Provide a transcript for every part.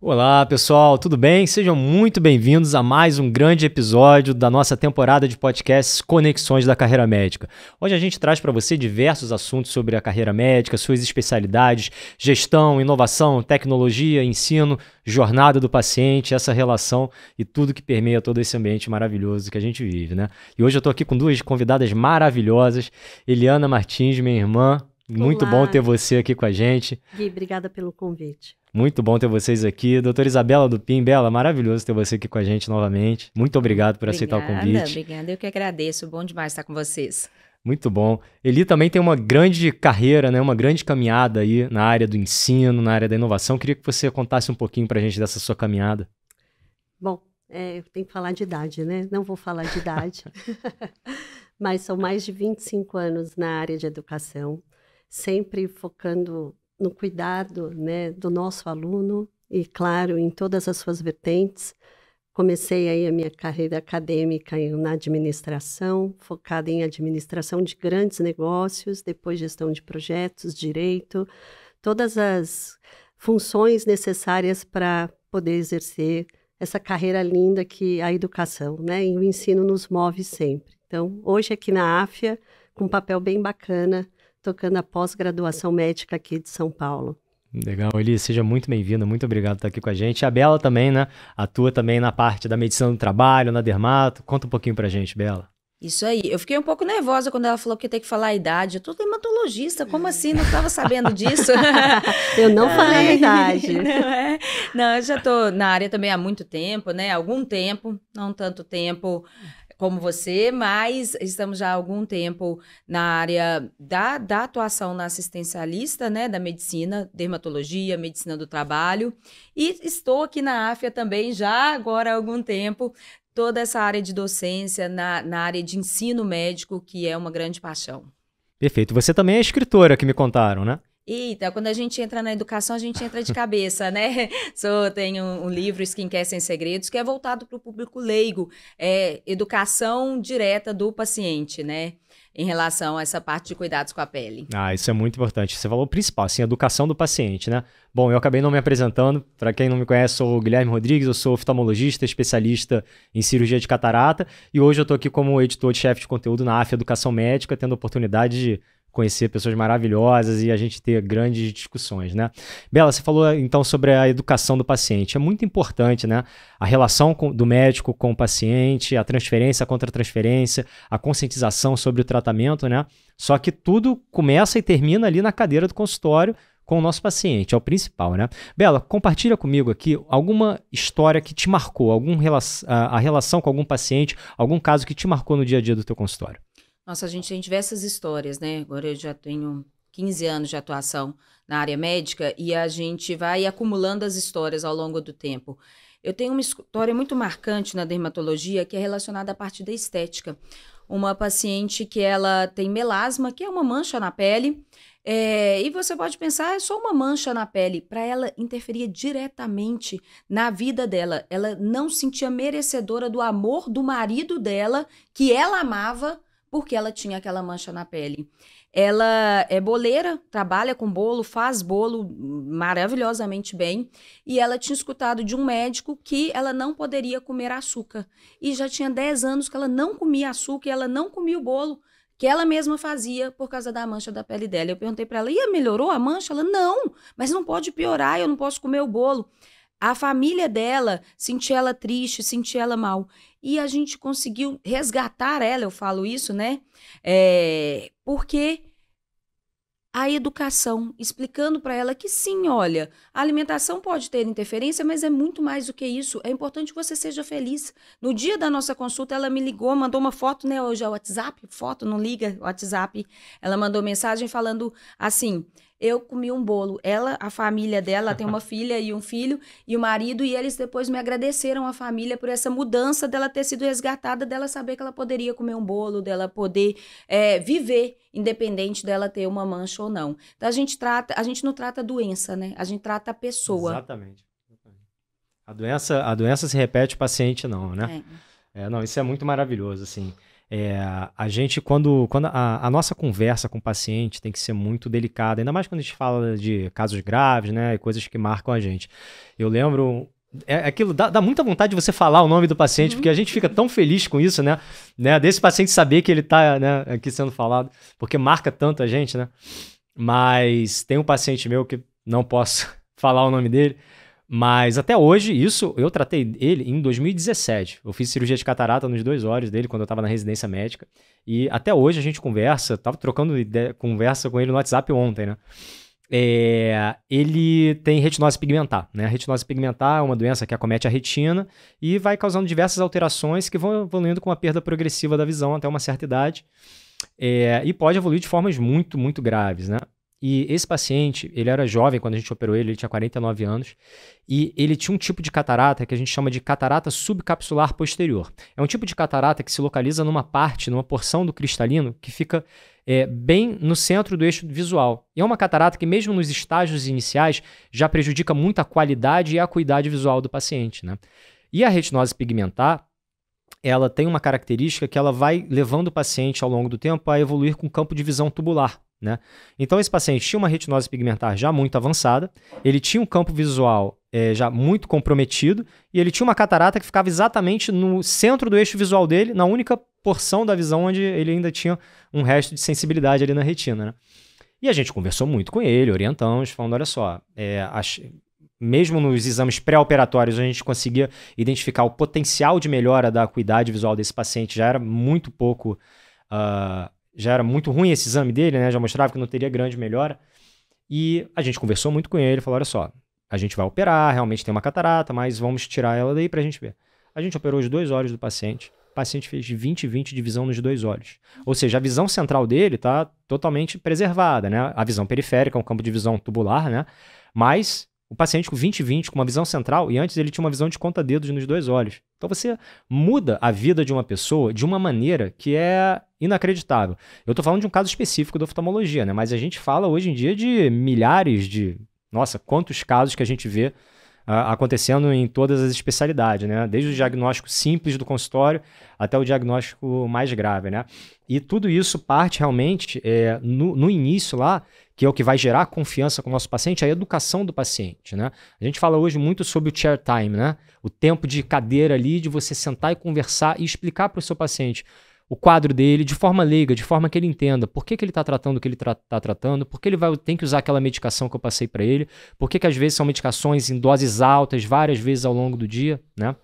Olá, pessoal, tudo bem? Sejam muito bem-vindos a mais um grande episódio da nossa temporada de podcasts Conexões da Carreira Médica. Hoje a gente traz para você diversos assuntos sobre a carreira médica, suas especialidades, gestão, inovação, tecnologia, ensino, jornada do paciente, essa relação e tudo que permeia todo esse ambiente maravilhoso que a gente vive, né? E hoje eu estou aqui com duas convidadas maravilhosas, Eliana Martins, minha irmã. Muito Olá. bom ter você aqui com a gente. Gui, obrigada pelo convite. Muito bom ter vocês aqui. Doutora Isabela Dupin Bela, maravilhoso ter você aqui com a gente novamente. Muito obrigado por obrigada, aceitar o convite. Obrigada, eu que agradeço. Bom demais estar com vocês. Muito bom. Eli também tem uma grande carreira, né? uma grande caminhada aí na área do ensino, na área da inovação. Queria que você contasse um pouquinho para a gente dessa sua caminhada. Bom, é, tem que falar de idade, né? Não vou falar de idade, mas são mais de 25 anos na área de educação, sempre focando no cuidado né, do nosso aluno e, claro, em todas as suas vertentes. Comecei aí a minha carreira acadêmica na administração, focada em administração de grandes negócios, depois gestão de projetos, direito, todas as funções necessárias para poder exercer essa carreira linda que a educação, né, e o ensino nos move sempre. Então, hoje aqui na Afia com um papel bem bacana tocando a pós-graduação médica aqui de São Paulo. Legal, Eli, seja muito bem-vinda, muito obrigado por estar aqui com a gente. A Bela também, né? Atua também na parte da medicina do trabalho, na dermato. Conta um pouquinho pra gente, Bela. Isso aí. Eu fiquei um pouco nervosa quando ela falou que tem que falar a idade. Eu tô hematologista, como assim? Não estava sabendo disso. eu não falei a idade. Não, é? não, eu já tô na área também há muito tempo, né? Algum tempo, não tanto tempo como você, mas estamos já há algum tempo na área da, da atuação na assistencialista, né, da medicina, dermatologia, medicina do trabalho, e estou aqui na AFIA também já agora há algum tempo, toda essa área de docência, na, na área de ensino médico, que é uma grande paixão. Perfeito. Você também é escritora, que me contaram, né? Eita, quando a gente entra na educação, a gente entra de cabeça, né? Sou, tenho um livro, Skincare Sem Segredos, que é voltado para o público leigo, é educação direta do paciente, né? Em relação a essa parte de cuidados com a pele. Ah, isso é muito importante. Você falou o principal, assim, educação do paciente, né? Bom, eu acabei não me apresentando. Para quem não me conhece, sou o Guilherme Rodrigues, eu sou oftalmologista, especialista em cirurgia de catarata. E hoje eu estou aqui como editor de chefe de conteúdo na AF Educação Médica, tendo a oportunidade de conhecer pessoas maravilhosas e a gente ter grandes discussões, né? Bela, você falou então sobre a educação do paciente. É muito importante, né? A relação com, do médico com o paciente, a transferência, a contra-transferência, a conscientização sobre o tratamento, né? Só que tudo começa e termina ali na cadeira do consultório com o nosso paciente, é o principal, né? Bela, compartilha comigo aqui alguma história que te marcou, algum, a relação com algum paciente, algum caso que te marcou no dia a dia do teu consultório. Nossa, a gente tem diversas histórias, né? Agora eu já tenho 15 anos de atuação na área médica e a gente vai acumulando as histórias ao longo do tempo. Eu tenho uma história muito marcante na dermatologia que é relacionada à parte da estética. Uma paciente que ela tem melasma, que é uma mancha na pele, é, e você pode pensar, é só uma mancha na pele. Para ela, interferia diretamente na vida dela. Ela não sentia merecedora do amor do marido dela, que ela amava, porque ela tinha aquela mancha na pele. Ela é boleira, trabalha com bolo, faz bolo maravilhosamente bem, e ela tinha escutado de um médico que ela não poderia comer açúcar. E já tinha 10 anos que ela não comia açúcar e ela não comia o bolo que ela mesma fazia por causa da mancha da pele dela. Eu perguntei para ela: "E melhorou a mancha?" Ela: "Não, mas não pode piorar, eu não posso comer o bolo." A família dela sentia ela triste, sentia ela mal e a gente conseguiu resgatar ela, eu falo isso, né? É, porque a educação, explicando para ela que sim, olha, a alimentação pode ter interferência, mas é muito mais do que isso. É importante que você seja feliz. No dia da nossa consulta, ela me ligou, mandou uma foto, né? Hoje é o WhatsApp, foto, não liga, WhatsApp. Ela mandou mensagem falando assim: eu comi um bolo. Ela, a família dela, tem uma filha e um filho e o um marido, e eles depois me agradeceram a família por essa mudança dela ter sido resgatada, dela saber que ela poderia comer um bolo, dela poder é, viver, independente dela ter uma mancha ou não. Então a gente trata, a gente não trata a doença, né? A gente trata a pessoa. Exatamente. A doença, a doença se repete o paciente não, né? É. é não, isso é muito maravilhoso, assim. É, a gente, quando, quando a, a, nossa conversa com o paciente tem que ser muito delicada, ainda mais quando a gente fala de casos graves, né? E coisas que marcam a gente. Eu lembro. É, é aquilo dá, dá muita vontade de você falar o nome do paciente, porque a gente fica tão feliz com isso, né? né? Desse paciente saber que ele está né, aqui sendo falado, porque marca tanto a gente, né? Mas tem um paciente meu que não posso falar o nome dele, mas até hoje, isso eu tratei ele em 2017. Eu fiz cirurgia de catarata nos dois olhos dele quando eu estava na residência médica. E até hoje a gente conversa, tava trocando ideia, conversa com ele no WhatsApp ontem, né? É, ele tem retinose pigmentar. Né? A retinose pigmentar é uma doença que acomete a retina e vai causando diversas alterações que vão evoluindo com a perda progressiva da visão até uma certa idade. É, e pode evoluir de formas muito, muito graves. Né? E esse paciente, ele era jovem quando a gente operou ele, ele tinha 49 anos, e ele tinha um tipo de catarata que a gente chama de catarata subcapsular posterior. É um tipo de catarata que se localiza numa parte, numa porção do cristalino que fica é, bem no centro do eixo visual. E é uma catarata que, mesmo nos estágios iniciais, já prejudica muito a qualidade e a acuidade visual do paciente. Né? E a retinose pigmentar, ela tem uma característica que ela vai levando o paciente ao longo do tempo a evoluir com campo de visão tubular. Né? Então, esse paciente tinha uma retinose pigmentar já muito avançada, ele tinha um campo visual é, já muito comprometido e ele tinha uma catarata que ficava exatamente no centro do eixo visual dele, na única porção da visão onde ele ainda tinha um resto de sensibilidade ali na retina. Né? E a gente conversou muito com ele, orientamos, falando: olha só, é, mesmo nos exames pré-operatórios, a gente conseguia identificar o potencial de melhora da acuidade visual desse paciente, já era muito pouco. Uh, já era muito ruim esse exame dele, né? Já mostrava que não teria grande melhora. E a gente conversou muito com ele, falou: olha só, a gente vai operar, realmente tem uma catarata, mas vamos tirar ela daí pra gente ver. A gente operou os dois olhos do paciente. O paciente fez 20 20 de visão nos dois olhos. Ou seja, a visão central dele tá totalmente preservada, né? A visão periférica é um campo de visão tubular, né? Mas um paciente com 20-20, com uma visão central, e antes ele tinha uma visão de conta-dedos nos dois olhos. Então você muda a vida de uma pessoa de uma maneira que é inacreditável. Eu estou falando de um caso específico da oftalmologia, né? mas a gente fala hoje em dia de milhares de. Nossa, quantos casos que a gente vê acontecendo em todas as especialidades, né? Desde o diagnóstico simples do consultório até o diagnóstico mais grave, né? E tudo isso parte realmente é, no, no início lá, que é o que vai gerar confiança com o nosso paciente, a educação do paciente, né? A gente fala hoje muito sobre o chair time, né? O tempo de cadeira ali, de você sentar e conversar e explicar para o seu paciente o quadro dele de forma leiga, de forma que ele entenda por que, que ele está tratando o que ele está tra tá tratando, por que ele vai, tem que usar aquela medicação que eu passei para ele, por que, que às vezes são medicações em doses altas, várias vezes ao longo do dia, né?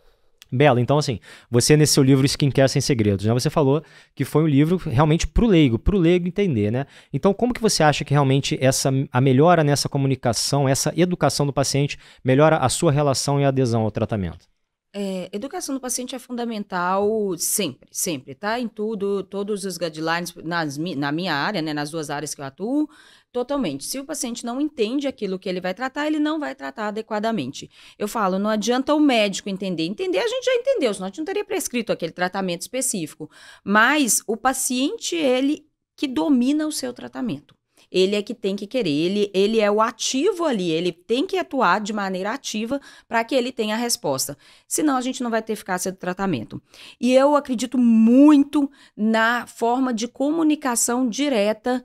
Bela, então assim, você é nesse seu livro Skincare Sem Segredos, né? Você falou que foi um livro realmente pro leigo, pro leigo entender, né? Então, como que você acha que realmente essa a melhora nessa comunicação, essa educação do paciente melhora a sua relação e adesão ao tratamento? É, educação do paciente é fundamental sempre, sempre, tá? Em tudo, todos os guidelines, nas, na minha área, né, nas duas áreas que eu atuo, totalmente. Se o paciente não entende aquilo que ele vai tratar, ele não vai tratar adequadamente. Eu falo, não adianta o médico entender. Entender a gente já entendeu, senão a gente não teria prescrito aquele tratamento específico. Mas o paciente, ele que domina o seu tratamento ele é que tem que querer, ele, ele é o ativo ali, ele tem que atuar de maneira ativa para que ele tenha a resposta. Senão a gente não vai ter eficácia do tratamento. E eu acredito muito na forma de comunicação direta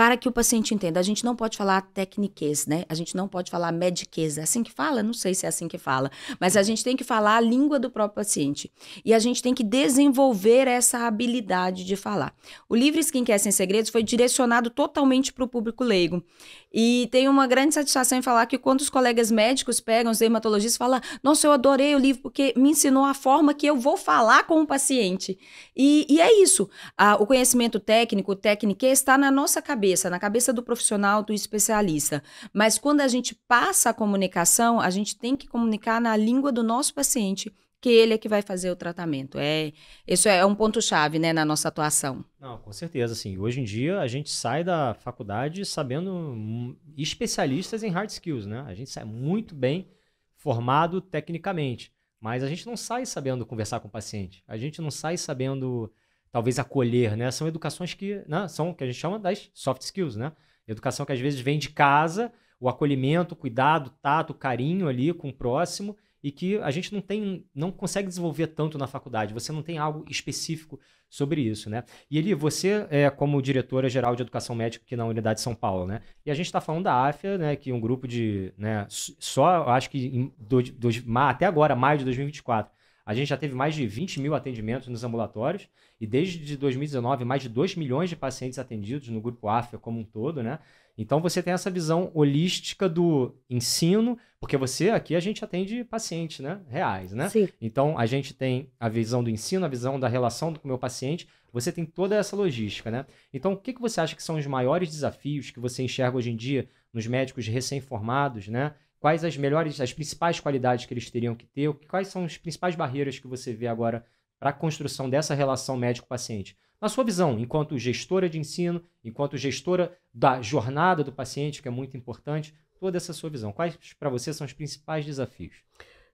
para que o paciente entenda. A gente não pode falar técnicas, né? A gente não pode falar médiques. É assim que fala? Não sei se é assim que fala. Mas a gente tem que falar a língua do próprio paciente. E a gente tem que desenvolver essa habilidade de falar. O livro Skincare Sem Segredos foi direcionado totalmente para o público leigo. E tenho uma grande satisfação em falar que quando os colegas médicos pegam, os dermatologistas, falam: Nossa, eu adorei o livro porque me ensinou a forma que eu vou falar com o paciente. E, e é isso. Ah, o conhecimento técnico, técnico está na nossa cabeça cabeça, na cabeça do profissional, do especialista. Mas quando a gente passa a comunicação, a gente tem que comunicar na língua do nosso paciente, que ele é que vai fazer o tratamento. É, isso é um ponto chave, né, na nossa atuação. Não, com certeza, assim, hoje em dia a gente sai da faculdade sabendo especialistas em hard skills, né? A gente sai muito bem formado tecnicamente, mas a gente não sai sabendo conversar com o paciente. A gente não sai sabendo talvez acolher, né? São educações que, né? São o que a gente chama das soft skills, né? Educação que às vezes vem de casa, o acolhimento, o cuidado, o tato, o carinho ali com o próximo e que a gente não tem, não consegue desenvolver tanto na faculdade. Você não tem algo específico sobre isso, né? E Eli, você é como diretora geral de educação médica aqui na Unidade de São Paulo, né? E a gente está falando da AFIA, né? Que é um grupo de, né? Só, acho que em, do, do, até agora, maio de 2024 a gente já teve mais de 20 mil atendimentos nos ambulatórios e desde 2019 mais de 2 milhões de pacientes atendidos no grupo AFIA como um todo, né? Então você tem essa visão holística do ensino, porque você aqui a gente atende pacientes, né? Reais, né? Sim. Então a gente tem a visão do ensino, a visão da relação com o meu paciente, você tem toda essa logística, né? Então o que, que você acha que são os maiores desafios que você enxerga hoje em dia nos médicos recém-formados, né? Quais as melhores, as principais qualidades que eles teriam que ter? Quais são as principais barreiras que você vê agora para a construção dessa relação médico-paciente? Na sua visão, enquanto gestora de ensino, enquanto gestora da jornada do paciente, que é muito importante, toda essa sua visão. Quais para você são os principais desafios?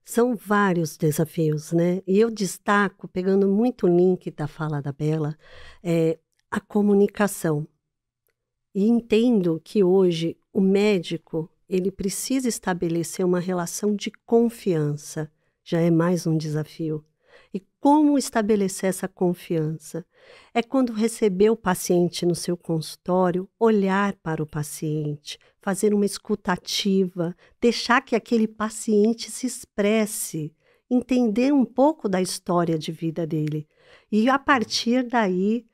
São vários desafios, né? E eu destaco, pegando muito o link da fala da Bela, é, a comunicação. E entendo que hoje o médico ele precisa estabelecer uma relação de confiança. Já é mais um desafio. E como estabelecer essa confiança? É quando receber o paciente no seu consultório, olhar para o paciente, fazer uma escutativa, deixar que aquele paciente se expresse, entender um pouco da história de vida dele. E a partir daí,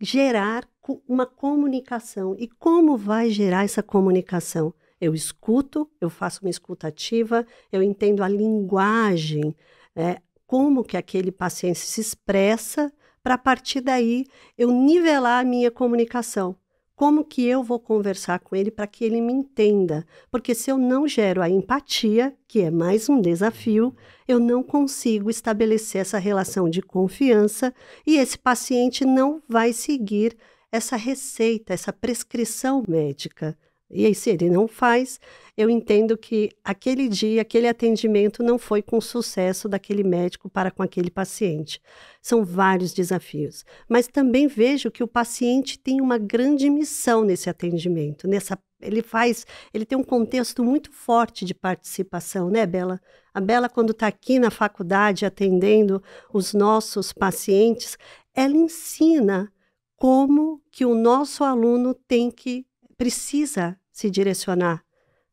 gerar uma comunicação. E como vai gerar essa comunicação? Eu escuto, eu faço uma escutativa, eu entendo a linguagem, é, como que aquele paciente se expressa, para a partir daí eu nivelar a minha comunicação. Como que eu vou conversar com ele para que ele me entenda? Porque se eu não gero a empatia, que é mais um desafio, eu não consigo estabelecer essa relação de confiança e esse paciente não vai seguir essa receita, essa prescrição médica. E aí, se ele não faz, eu entendo que aquele dia, aquele atendimento não foi com sucesso daquele médico para com aquele paciente. São vários desafios. Mas também vejo que o paciente tem uma grande missão nesse atendimento, nessa ele faz, ele tem um contexto muito forte de participação, né, Bela? A Bela, quando está aqui na faculdade atendendo os nossos pacientes, ela ensina como que o nosso aluno tem que precisa se direcionar.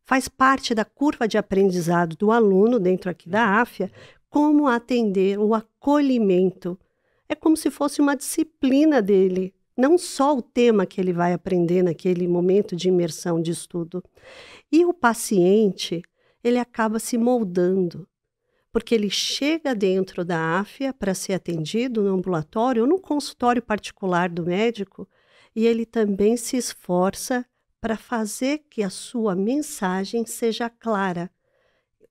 Faz parte da curva de aprendizado do aluno dentro aqui da AFIA como atender o acolhimento. É como se fosse uma disciplina dele, não só o tema que ele vai aprender naquele momento de imersão de estudo. E o paciente, ele acaba se moldando, porque ele chega dentro da AFIA para ser atendido no ambulatório ou num consultório particular do médico, e ele também se esforça para fazer que a sua mensagem seja clara.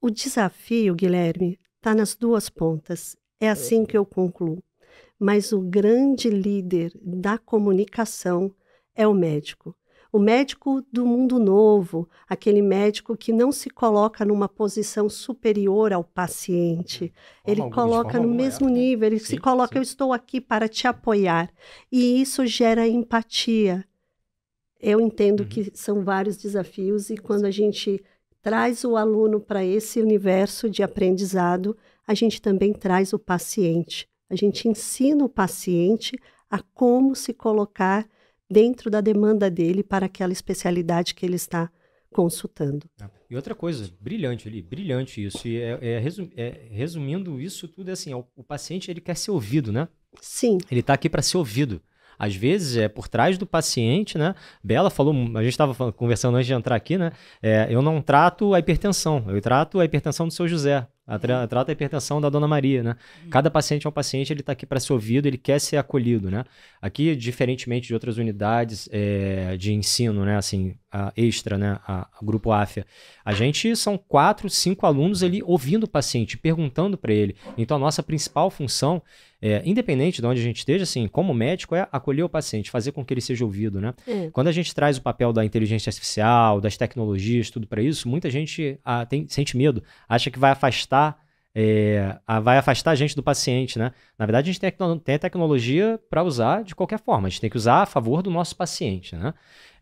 O desafio, Guilherme, está nas duas pontas. É assim que eu concluo. Mas o grande líder da comunicação é o médico. O médico do mundo novo, aquele médico que não se coloca numa posição superior ao paciente. Uhum. Ele coloca no mesmo né? nível, ele sim, se coloca, sim. eu estou aqui para te apoiar. E isso gera empatia eu entendo uhum. que são vários desafios e quando a gente traz o aluno para esse universo de aprendizado, a gente também traz o paciente. A gente ensina o paciente a como se colocar dentro da demanda dele para aquela especialidade que ele está consultando. Ah, e outra coisa, brilhante ali, brilhante isso. E é, é, resum, é resumindo isso tudo, é assim, é o, o, paciente ele quer ser ouvido, né? Sim. Ele está aqui para ser ouvido às vezes é por trás do paciente, né? Bela falou, a gente estava conversando antes de entrar aqui, né? É, eu não trato a hipertensão, eu trato a hipertensão do seu José, a tra uhum. a hipertensão da Dona Maria, né? Uhum. Cada paciente é um paciente, ele está aqui para ser ouvido, ele quer ser acolhido, né? Aqui, diferentemente de outras unidades é, de ensino, né? Assim, a extra, né? A, a grupo AFIA. A gente são quatro, cinco alunos ali ouvindo o paciente, perguntando para ele. Então, a nossa principal função é, independente de onde a gente esteja, assim, como médico, é acolher o paciente, fazer com que ele seja ouvido, né? É. Quando a gente traz o papel da inteligência artificial, das tecnologias, tudo para isso, muita gente ah, tem, sente medo, acha que vai afastar é, a, vai afastar a gente do paciente, né? Na verdade, a gente tem, tem a tecnologia para usar de qualquer forma, a gente tem que usar a favor do nosso paciente, né?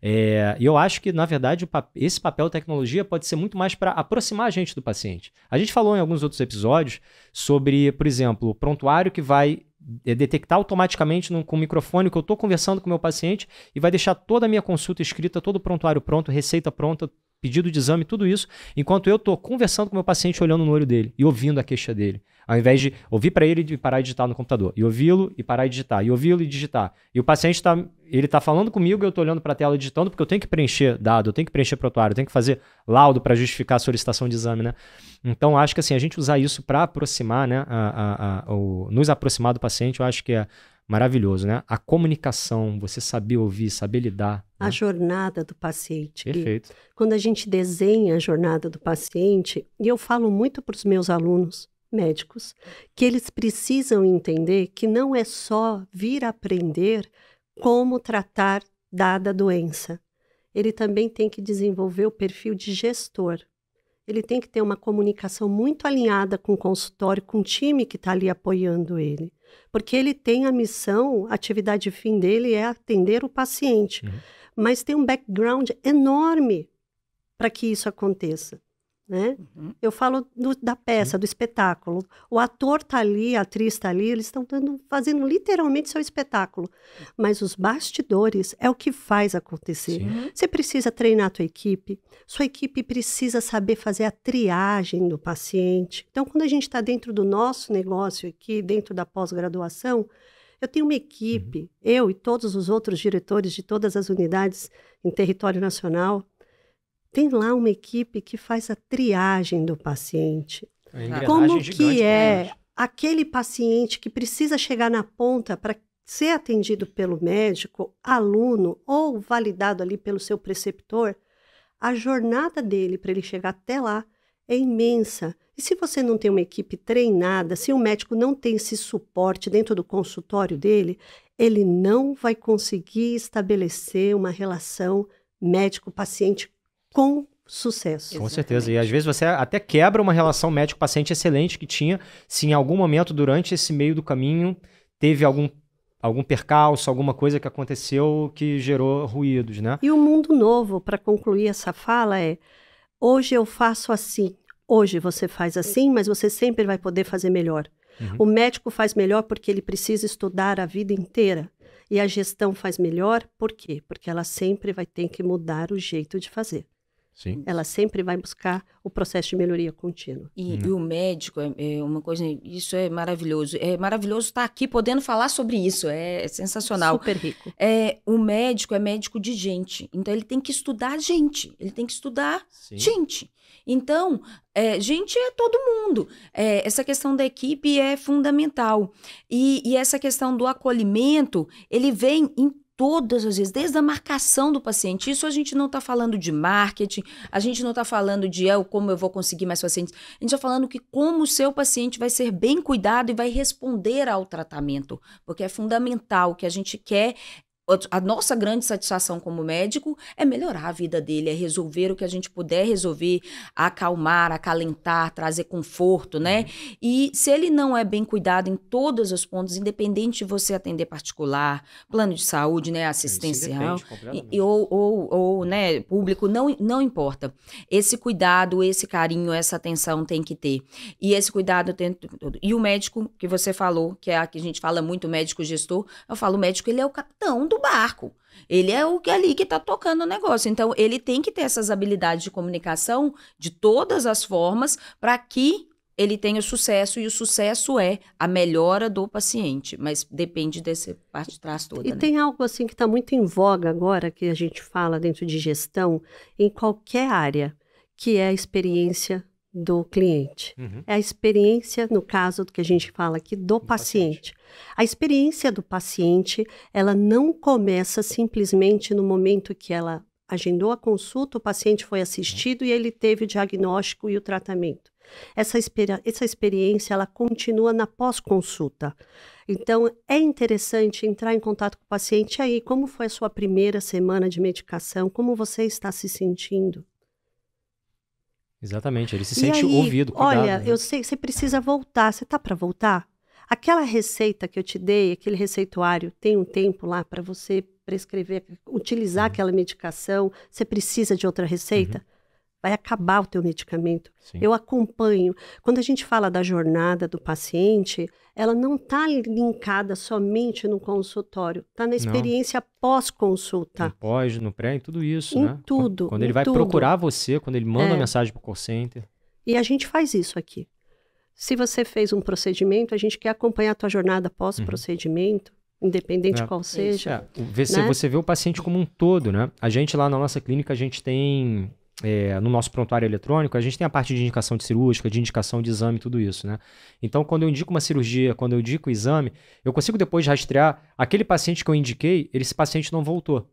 É, e eu acho que, na verdade, esse papel tecnologia pode ser muito mais para aproximar a gente do paciente. A gente falou em alguns outros episódios sobre, por exemplo, o prontuário que vai é, detectar automaticamente no, com o microfone que eu estou conversando com o meu paciente e vai deixar toda a minha consulta escrita, todo o prontuário pronto, receita pronta, pedido de exame, tudo isso, enquanto eu estou conversando com o meu paciente, olhando no olho dele e ouvindo a queixa dele. Ao invés de ouvir para ele e parar de digitar no computador, e ouvi-lo e parar de digitar, e ouvi-lo e digitar. E o paciente está ele tá falando comigo, eu estou olhando para a tela digitando, porque eu tenho que preencher dado, eu tenho que preencher protuário, eu tenho que fazer laudo para justificar a solicitação de exame, né? Então, acho que assim, a gente usar isso para aproximar, né, a, a, a, o, nos aproximar do paciente, eu acho que é maravilhoso, né? A comunicação, você saber ouvir, saber lidar. Né? A jornada do paciente. Perfeito. quando a gente desenha a jornada do paciente, e eu falo muito para os meus alunos médicos, que eles precisam entender que não é só vir aprender como tratar dada doença. Ele também tem que desenvolver o perfil de gestor ele tem que ter uma comunicação muito alinhada com o consultório, com o time que está ali apoiando ele porque ele tem a missão, a atividade fim dele é atender o paciente, uhum. mas tem um background enorme para que isso aconteça. Né? Uhum. Eu falo do, da peça, uhum. do espetáculo. O ator tá ali, a atriz está ali, eles estão fazendo literalmente seu espetáculo. Uhum. Mas os bastidores é o que faz acontecer. Sim. Uhum. Você precisa treinar a tua equipe, sua equipe precisa saber fazer a triagem do paciente. Então, quando a gente está dentro do nosso negócio aqui, dentro da pós-graduação, eu tenho uma equipe, uhum. eu e todos os outros diretores de todas as unidades em território nacional, tem lá uma equipe que faz a triagem do paciente. É Como que né, é aquele paciente que precisa chegar na ponta para ser atendido pelo médico, aluno ou validado ali pelo seu preceptor, a jornada dele para ele chegar até lá é imensa. E se você não tem uma equipe treinada, se o médico não tem esse suporte dentro do consultório dele, ele não vai conseguir estabelecer uma relação médico-paciente com sucesso. Com certeza. E às vezes você até quebra uma relação médico-paciente excelente que tinha, se em algum momento durante esse meio do caminho teve algum algum percalço, alguma coisa que aconteceu que gerou ruídos, né? E o um mundo novo, para concluir essa fala é: hoje eu faço assim, hoje você faz assim, mas você sempre vai poder fazer melhor. Uhum. O médico faz melhor porque ele precisa estudar a vida inteira. E a gestão faz melhor, por quê? Porque ela sempre vai ter que mudar o jeito de fazer. Sim. Ela sempre vai buscar o processo de melhoria contínua. E, hum. e o médico é, é, uma coisa, isso é maravilhoso. É maravilhoso estar aqui podendo falar sobre isso. É, é sensacional. Super rico. É, o médico é médico de gente. Então ele tem que estudar gente. Ele tem que estudar Sim. gente. Então, é, gente é todo mundo. É, essa questão da equipe é fundamental. E, e, essa questão do acolhimento, ele vem em todas as vezes, desde a marcação do paciente. Isso a gente não está falando de marketing, a gente não está falando de eu, ah, como eu vou conseguir mais pacientes. A gente está falando que como o seu paciente vai ser bem cuidado e vai responder ao tratamento, porque é fundamental. O que a gente quer a nossa grande satisfação como médico é melhorar a vida dele, é resolver o que a gente puder resolver, acalmar, acalentar, trazer conforto, né? Uhum. E se ele não é bem cuidado em todos os pontos, independente de você atender particular, plano de saúde, né, assistencial, e, ou, ou, ou, né, público, não, não importa. Esse cuidado, esse carinho, essa atenção tem que ter. E esse cuidado tem todo. E o médico que você falou, que é a que a gente fala muito, médico gestor, eu falo, o médico ele é o capitão do do barco. Ele é o que é ali que está tocando o negócio. Então, ele tem que ter essas habilidades de comunicação de todas as formas para que ele tenha sucesso e o sucesso é a melhora do paciente, mas depende dessa parte de trás toda. E né? tem algo assim que está muito em voga agora que a gente fala dentro de gestão em qualquer área, que é a experiência do cliente, uhum. é a experiência, no caso do que a gente fala aqui, do, do paciente. paciente. A experiência do paciente, ela não começa simplesmente no momento que ela agendou a consulta, o paciente foi assistido uhum. e ele teve o diagnóstico e o tratamento. Essa, essa experiência ela continua na pós-consulta. Então, é interessante entrar em contato com o paciente aí. Como foi a sua primeira semana de medicação? Como você está se sentindo? Exatamente, ele se e sente aí, ouvido. Cuidado, olha, né? eu sei que você precisa voltar, você tá para voltar? Aquela receita que eu te dei, aquele receituário, tem um tempo lá para você prescrever, utilizar uhum. aquela medicação, você precisa de outra receita? Uhum vai acabar o teu medicamento. Sim. Eu acompanho. Quando a gente fala da jornada do paciente, ela não está linkada somente no consultório, está na experiência pós-consulta. No pós, no pré, em tudo isso, em né? tudo. Quando ele vai tudo. procurar você, quando ele manda é. mensagem para o call center. E a gente faz isso aqui. Se você fez um procedimento, a gente quer acompanhar a tua jornada pós-procedimento, uhum independente é. qual seja. É. Você, né? você vê o paciente como um todo, né? A gente lá na nossa clínica, a gente tem é, no nosso prontuário eletrônico, a gente tem a parte de indicação de cirúrgica, de indicação de exame, tudo isso, né? Então, quando eu indico uma cirurgia, quando eu indico o exame, eu consigo depois rastrear aquele paciente que eu indiquei, esse paciente não voltou.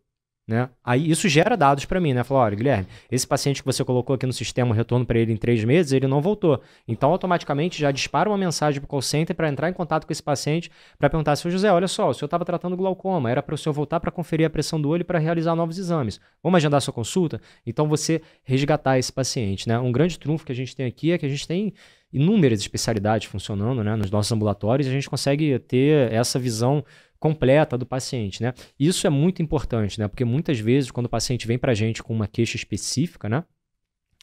Né? Aí isso gera dados para mim, né? Falar, olha, Guilherme, esse paciente que você colocou aqui no sistema, o retorno para ele em três meses, ele não voltou. Então, automaticamente já dispara uma mensagem para o call center para entrar em contato com esse paciente para perguntar: seu José, olha só, o senhor estava tratando glaucoma, era para o senhor voltar para conferir a pressão do olho para realizar novos exames. Vamos agendar sua consulta? Então, você resgatar esse paciente, né? Um grande trunfo que a gente tem aqui é que a gente tem inúmeras especialidades funcionando, né? Nos nossos ambulatórios, e a gente consegue ter essa visão completa do paciente, né? Isso é muito importante, né? Porque muitas vezes quando o paciente vem para a gente com uma queixa específica, né?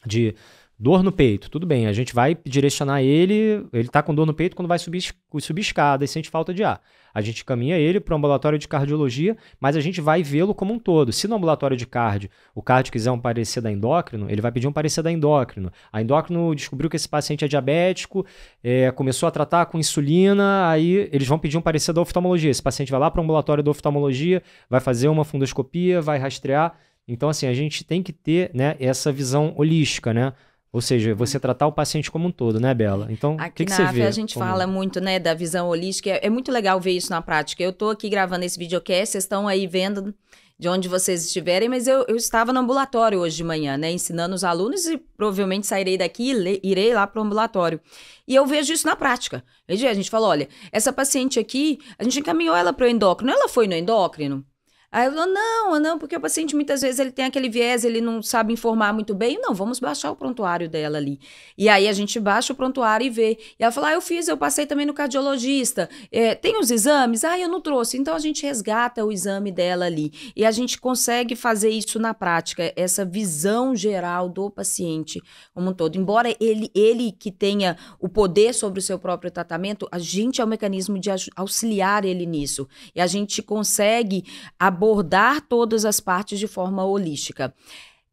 De Dor no peito, tudo bem, a gente vai direcionar ele, ele tá com dor no peito quando vai subir, subir escada e sente falta de ar. A gente caminha ele para o ambulatório de cardiologia, mas a gente vai vê-lo como um todo. Se no ambulatório de cardio o cardio quiser um parecer da endócrino, ele vai pedir um parecer da endócrino. A endócrino descobriu que esse paciente é diabético, é, começou a tratar com insulina, aí eles vão pedir um parecer da oftalmologia. Esse paciente vai lá para o ambulatório da oftalmologia, vai fazer uma fundoscopia, vai rastrear. Então, assim, a gente tem que ter né, essa visão holística, né? Ou seja, você hum. tratar o paciente como um todo, né, Bela? Então, o que, que você aqui vê? A gente como... fala muito, né, da visão holística. É, é muito legal ver isso na prática. Eu estou aqui gravando esse videocast, vocês estão aí vendo de onde vocês estiverem, mas eu, eu, estava no ambulatório hoje de manhã, né? Ensinando os alunos e provavelmente sairei daqui e irei lá para o ambulatório. E eu vejo isso na prática. A gente falou: olha, essa paciente aqui, a gente encaminhou ela para o endócrino, ela foi no endócrino. Aí ela falou, não, não, porque o paciente muitas vezes ele tem aquele viés, ele não sabe informar muito bem. Não, vamos baixar o prontuário dela ali. E aí a gente baixa o prontuário e vê. E ela fala, ah, eu fiz, eu passei também no cardiologista. É, tem os exames? Ah, eu não trouxe. Então a gente resgata o exame dela ali. E a gente consegue fazer isso na prática, essa visão geral do paciente como um todo. Embora ele, ele que tenha o poder sobre o seu próprio tratamento, a gente é o um mecanismo de auxiliar ele nisso. E a gente consegue abrir abordar todas as partes de forma holística.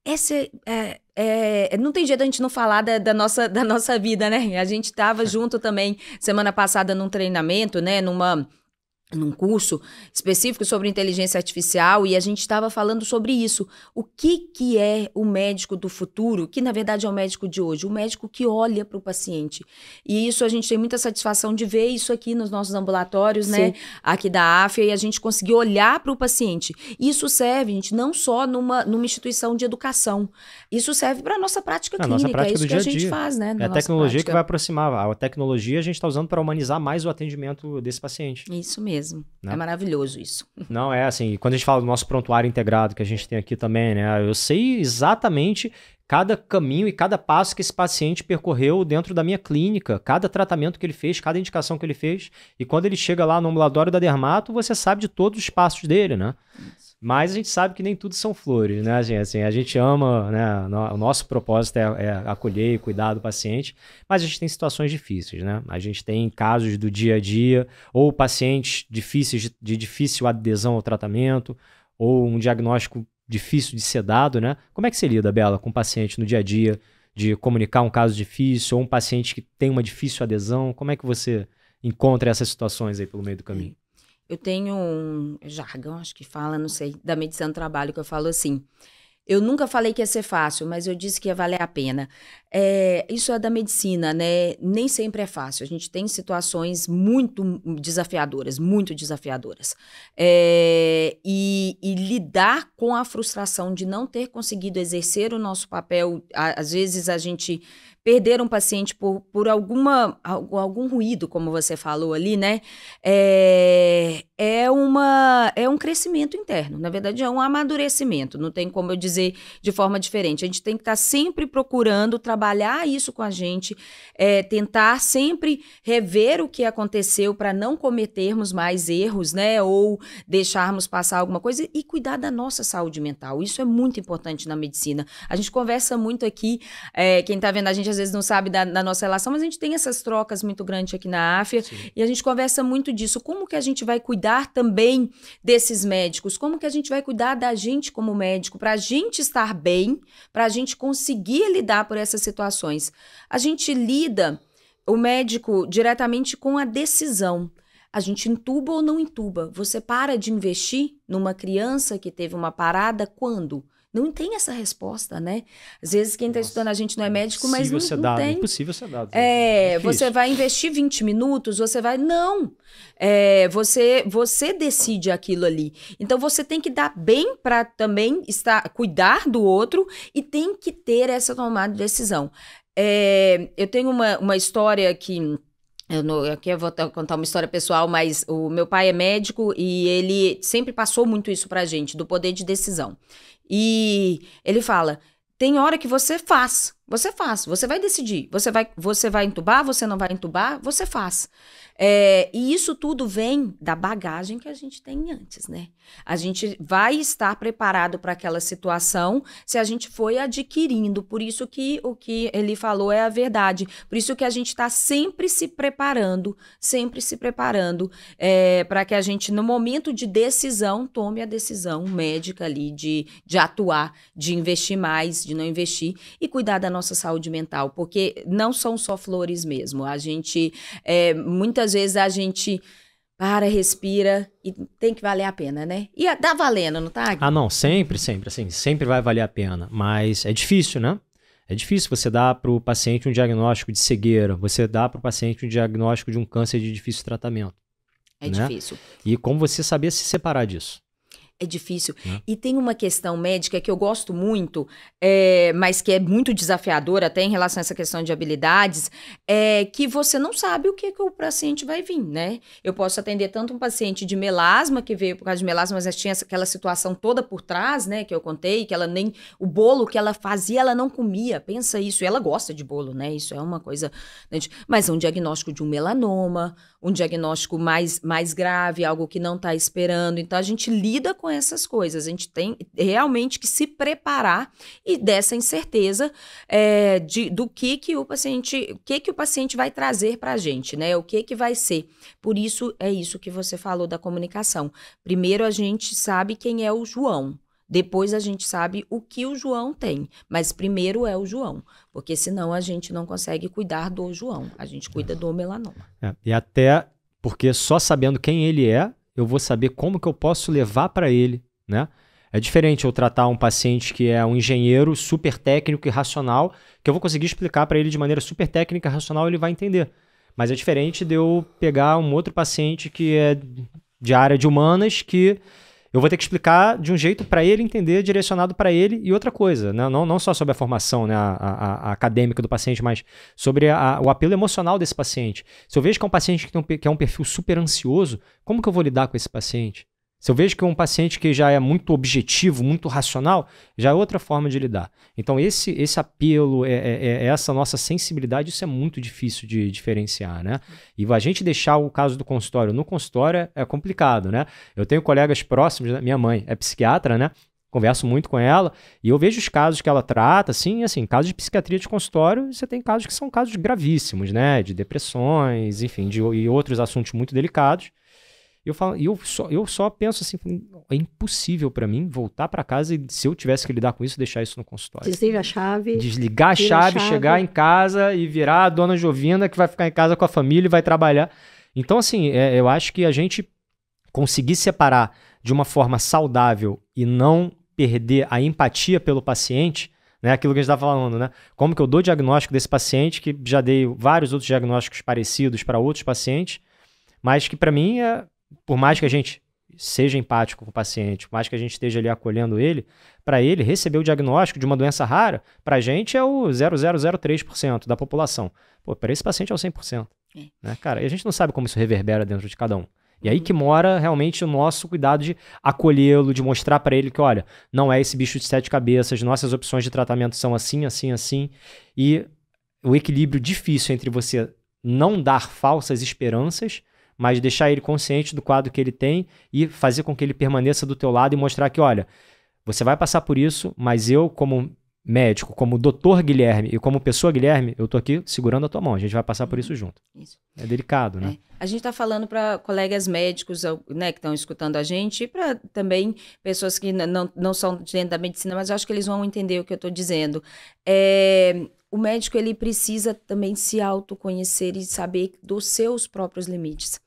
Essa, é, é, é, não tem jeito a gente não falar da, da, nossa, da nossa vida, né? A gente estava junto também semana passada num treinamento, né? Numa num curso específico sobre inteligência artificial e a gente estava falando sobre isso. O que, que é o médico do futuro, que na verdade é o médico de hoje, o médico que olha para o paciente. E isso a gente tem muita satisfação de ver isso aqui nos nossos ambulatórios, né, Sim. né? Aqui da AFIA, e a gente conseguir olhar para o paciente. Isso serve, gente, não só numa, numa instituição de educação. Isso serve para a nossa prática clínica, nossa prática é isso que a gente dia. faz, né? é a tecnologia prática. que vai aproximar. A tecnologia a gente está usando para humanizar mais o atendimento desse paciente. Isso mesmo mesmo. Né? É maravilhoso isso. Não, é assim, quando a gente fala do nosso prontuário integrado que a gente tem aqui também, né? Eu sei exatamente cada caminho e cada passo que esse paciente percorreu dentro da minha clínica, cada tratamento que ele fez, cada indicação que ele fez. E quando ele chega lá no ambulatório da dermato, você sabe de todos os passos dele, né? Isso. Mas a gente sabe que nem tudo são flores, né, Assim, a gente ama, né? o nosso propósito é, é, acolher e cuidar do paciente, mas a gente tem situações difíceis, né? A gente tem casos do dia a dia, ou pacientes difíceis de, de difícil adesão ao tratamento, ou um diagnóstico difícil de ser dado, né? Como é que você lida, Bela, com o paciente no dia a dia de comunicar um caso difícil, ou um paciente que tem uma difícil adesão? Como é que você encontra essas situações aí pelo meio do caminho? Eu tenho um jargão, acho que fala, não sei, da medicina do trabalho, que eu falo assim. Eu nunca falei que ia ser fácil, mas eu disse que ia valer a pena. É, isso é da medicina, né? Nem sempre é fácil. A gente tem situações muito desafiadoras, muito desafiadoras. É, e, e, lidar com a frustração de não ter conseguido exercer o nosso papel, às vezes a gente perder um paciente por, por alguma, algum ruído, como você falou ali, né? É, é, uma, é um crescimento interno, na verdade é um amadurecimento, não tem como eu dizer de forma diferente. A gente tem que estar tá sempre procurando trabalhar isso com a gente, é, tentar sempre rever o que aconteceu para não cometermos mais erros, né? Ou deixarmos passar alguma coisa e cuidar da nossa saúde mental. Isso é muito importante na medicina. A gente conversa muito aqui, é, quem está vendo a gente às vezes não sabe da, da, nossa relação, mas a gente tem essas trocas muito grandes aqui na AFIA Sim. e a gente conversa muito disso. Como que a gente vai cuidar cuidar também desses médicos? Como que a gente vai cuidar da gente como médico para a gente estar bem, para a gente conseguir lidar por essas situações? A gente lida o médico diretamente com a decisão. A gente entuba ou não entuba? Você para de investir numa criança que teve uma parada quando? Não tem essa resposta, né? Às vezes quem está estudando a gente não é, é médico, mas não, ser dado, não é tem. Impossível ser dado. É, é você vai investir 20 minutos, você vai... Não! É, você, você decide aquilo ali. Então você tem que dar bem para também estar, cuidar do outro e tem que ter essa tomada de decisão. É, eu tenho uma, uma história que eu não, aqui eu vou contar uma história pessoal, mas o meu pai é médico e ele sempre passou muito isso pra gente, do poder de decisão. E ele fala: tem hora que você faz, você faz, você vai decidir. Você vai, você vai entubar, você não vai entubar, você faz. É, e isso tudo vem da bagagem que a gente tem antes, né? A gente vai estar preparado para aquela situação se a gente foi adquirindo. Por isso que o que ele falou é a verdade. Por isso que a gente está sempre se preparando, sempre se preparando é, para que a gente, no momento de decisão, tome a decisão médica ali de, de atuar, de investir mais, de não investir e cuidar da nossa saúde mental, porque não são só flores mesmo. A gente, é, muitas vezes a gente para, respira e tem que valer a pena, né? E dá tá valendo, não tá? Ah, não, sempre, sempre, assim, sempre vai valer a pena, mas é difícil, né? É difícil você dar para o paciente um diagnóstico de cegueira, você dar para o paciente um diagnóstico de um câncer de difícil tratamento. É né? difícil. E como você saber se separar disso? É difícil. É. E tem uma questão médica que eu gosto muito, é, mas que é muito desafiadora até em relação a essa questão de habilidades, é que você não sabe o que, que o paciente vai vir, né? Eu posso atender tanto um paciente de melasma, que veio por causa de melasma, mas tinha aquela situação toda por trás, né? Que eu contei, que ela nem. O bolo que ela fazia, ela não comia. Pensa isso. Ela gosta de bolo, né? Isso é uma coisa. Né, mas é um diagnóstico de um melanoma, um diagnóstico mais, mais grave, algo que não está esperando. Então, a gente lida com essas coisas, a gente tem realmente que se preparar e dessa incerteza é, de, do que, que o paciente, o que, que o paciente vai trazer para a gente, né? O que, que vai ser. Por isso, é isso que você falou da comunicação. Primeiro, a gente sabe quem é o João. Depois a gente sabe o que o João tem, mas primeiro é o João, porque senão a gente não consegue cuidar do João, a gente cuida é. do melanoma. É. E até porque só sabendo quem ele é, eu vou saber como que eu posso levar para ele, né? É diferente eu tratar um paciente que é um engenheiro super técnico e racional, que eu vou conseguir explicar para ele de maneira super técnica e racional, ele vai entender. Mas é diferente de eu pegar um outro paciente que é de área de humanas que eu vou ter que explicar de um jeito para ele entender, direcionado para ele e outra coisa, né? não, não só sobre a formação né, a, a, a acadêmica do paciente, mas sobre a, o apelo emocional desse paciente. Se eu vejo que é um paciente que, tem um, que é um perfil super ansioso, como que eu vou lidar com esse paciente? Se eu vejo que é um paciente que já é muito objetivo, muito racional, já é outra forma de lidar. Então, esse, esse apelo, é, é, é, é essa nossa sensibilidade, isso é muito difícil de diferenciar, né? E a gente deixar o caso do consultório no consultório é complicado, né? Eu tenho colegas próximos, né? minha mãe é psiquiatra, né? Converso muito com ela e eu vejo os casos que ela trata, assim, assim, casos de psiquiatria de consultório, você tem casos que são casos gravíssimos, né? De depressões, enfim, de, e outros assuntos muito delicados eu falo, eu só, eu só penso assim, é impossível para mim voltar para casa e se eu tivesse que lidar com isso, deixar isso no consultório. Desliga a chave. Desligar a chave, a chave, chegar em casa e virar a dona Jovina que vai ficar em casa com a família e vai trabalhar. Então, assim, é, eu acho que a gente conseguir separar de uma forma saudável e não perder a empatia pelo paciente, né? Aquilo que a gente está falando, né? Como que eu dou diagnóstico desse paciente, que já dei vários outros diagnósticos parecidos para outros pacientes, mas que para mim é, por mais que a gente seja empático com o paciente, por mais que a gente esteja ali acolhendo ele, para ele receber o diagnóstico de uma doença rara, para a gente é o 0003% da população. Pô, para esse paciente é o 100%. É. Né, cara? E a gente não sabe como isso reverbera dentro de cada um. E aí uhum. que mora realmente o nosso cuidado de acolhê-lo, de mostrar para ele que, olha, não é esse bicho de sete cabeças, nossas opções de tratamento são assim, assim, assim. E o equilíbrio difícil entre você não dar falsas esperanças mas deixar ele consciente do quadro que ele tem e fazer com que ele permaneça do teu lado e mostrar que, olha, você vai passar por isso, mas eu, como médico, como doutor Guilherme e como pessoa Guilherme, eu tô aqui segurando a tua mão. A gente vai passar por isso uhum. junto. Isso. É delicado, né? É. A gente está falando para colegas médicos né, que estão escutando a gente e para também pessoas que não, não são dentro da medicina, mas eu acho que eles vão entender o que eu estou dizendo. É, o médico ele precisa também se autoconhecer e saber dos seus próprios limites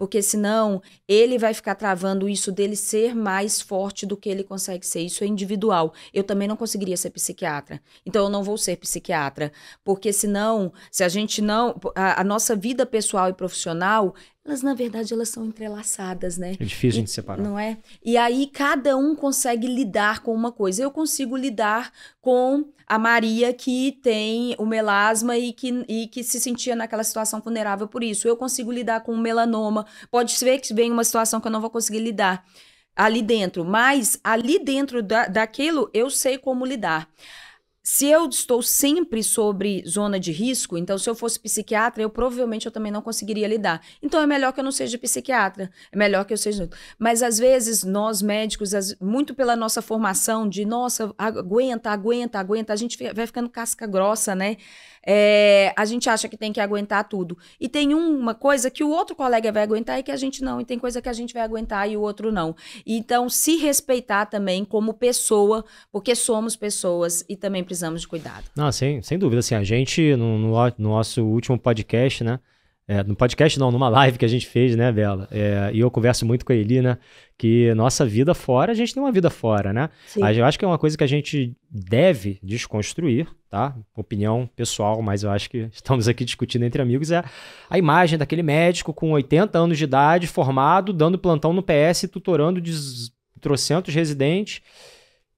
porque senão ele vai ficar travando isso dele ser mais forte do que ele consegue ser. Isso é individual. Eu também não conseguiria ser psiquiatra, então eu não vou ser psiquiatra, porque senão, se a gente não. a, a nossa vida pessoal e profissional elas na verdade elas são entrelaçadas, né? É difícil de separar. Não é? E aí cada um consegue lidar com uma coisa. Eu consigo lidar com a Maria que tem o melasma e que, e que se sentia naquela situação vulnerável por isso. Eu consigo lidar com o melanoma. Pode ser que vem uma situação que eu não vou conseguir lidar ali dentro, mas ali dentro da, daquilo eu sei como lidar se eu estou sempre sobre zona de risco, então se eu fosse psiquiatra, eu provavelmente eu também não conseguiria lidar. Então é melhor que eu não seja psiquiatra, é melhor que eu seja. Mas às vezes nós médicos, as, muito pela nossa formação de nossa, aguenta, aguenta, aguenta, a gente vai ficando casca grossa, né? É, a gente acha que tem que aguentar tudo. E tem uma coisa que o outro colega vai aguentar e que a gente não. E tem coisa que a gente vai aguentar e o outro não. Então, se respeitar também como pessoa, porque somos pessoas e também precisamos de cuidado. Não, sem, sem dúvida. Assim, a gente, no, no, no nosso último podcast, né? É, no podcast não, numa live que a gente fez, né, Bela? É, e eu converso muito com a Eli, né? Que nossa vida fora, a gente tem uma vida fora, né? Sim. Eu acho que é uma coisa que a gente deve desconstruir, tá? Opinião pessoal, mas eu acho que estamos aqui discutindo entre amigos, é a imagem daquele médico com 80 anos de idade, formado, dando plantão no PS, tutorando de trocentos residentes,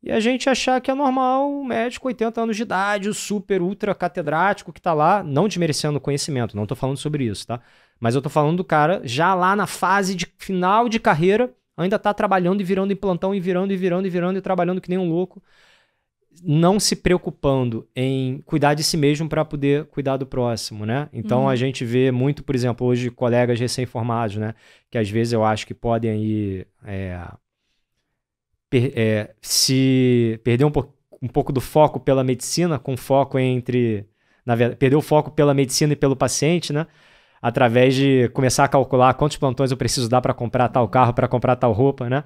e a gente achar que é normal um médico 80 anos de idade, o super, ultra catedrático que tá lá, não desmerecendo o conhecimento, não tô falando sobre isso, tá? Mas eu tô falando do cara já lá na fase de final de carreira, ainda tá trabalhando e virando em plantão e virando e virando e virando e trabalhando que nem um louco não se preocupando em cuidar de si mesmo para poder cuidar do próximo, né? Então uhum. a gente vê muito, por exemplo, hoje colegas recém-formados, né? Que às vezes eu acho que podem aí é, per, é, se perder um, po um, pouco do foco pela medicina, com foco entre. Na verdade, perder o foco pela medicina e pelo paciente, né? Através de começar a calcular quantos plantões eu preciso dar para comprar tal carro, para comprar tal roupa, né?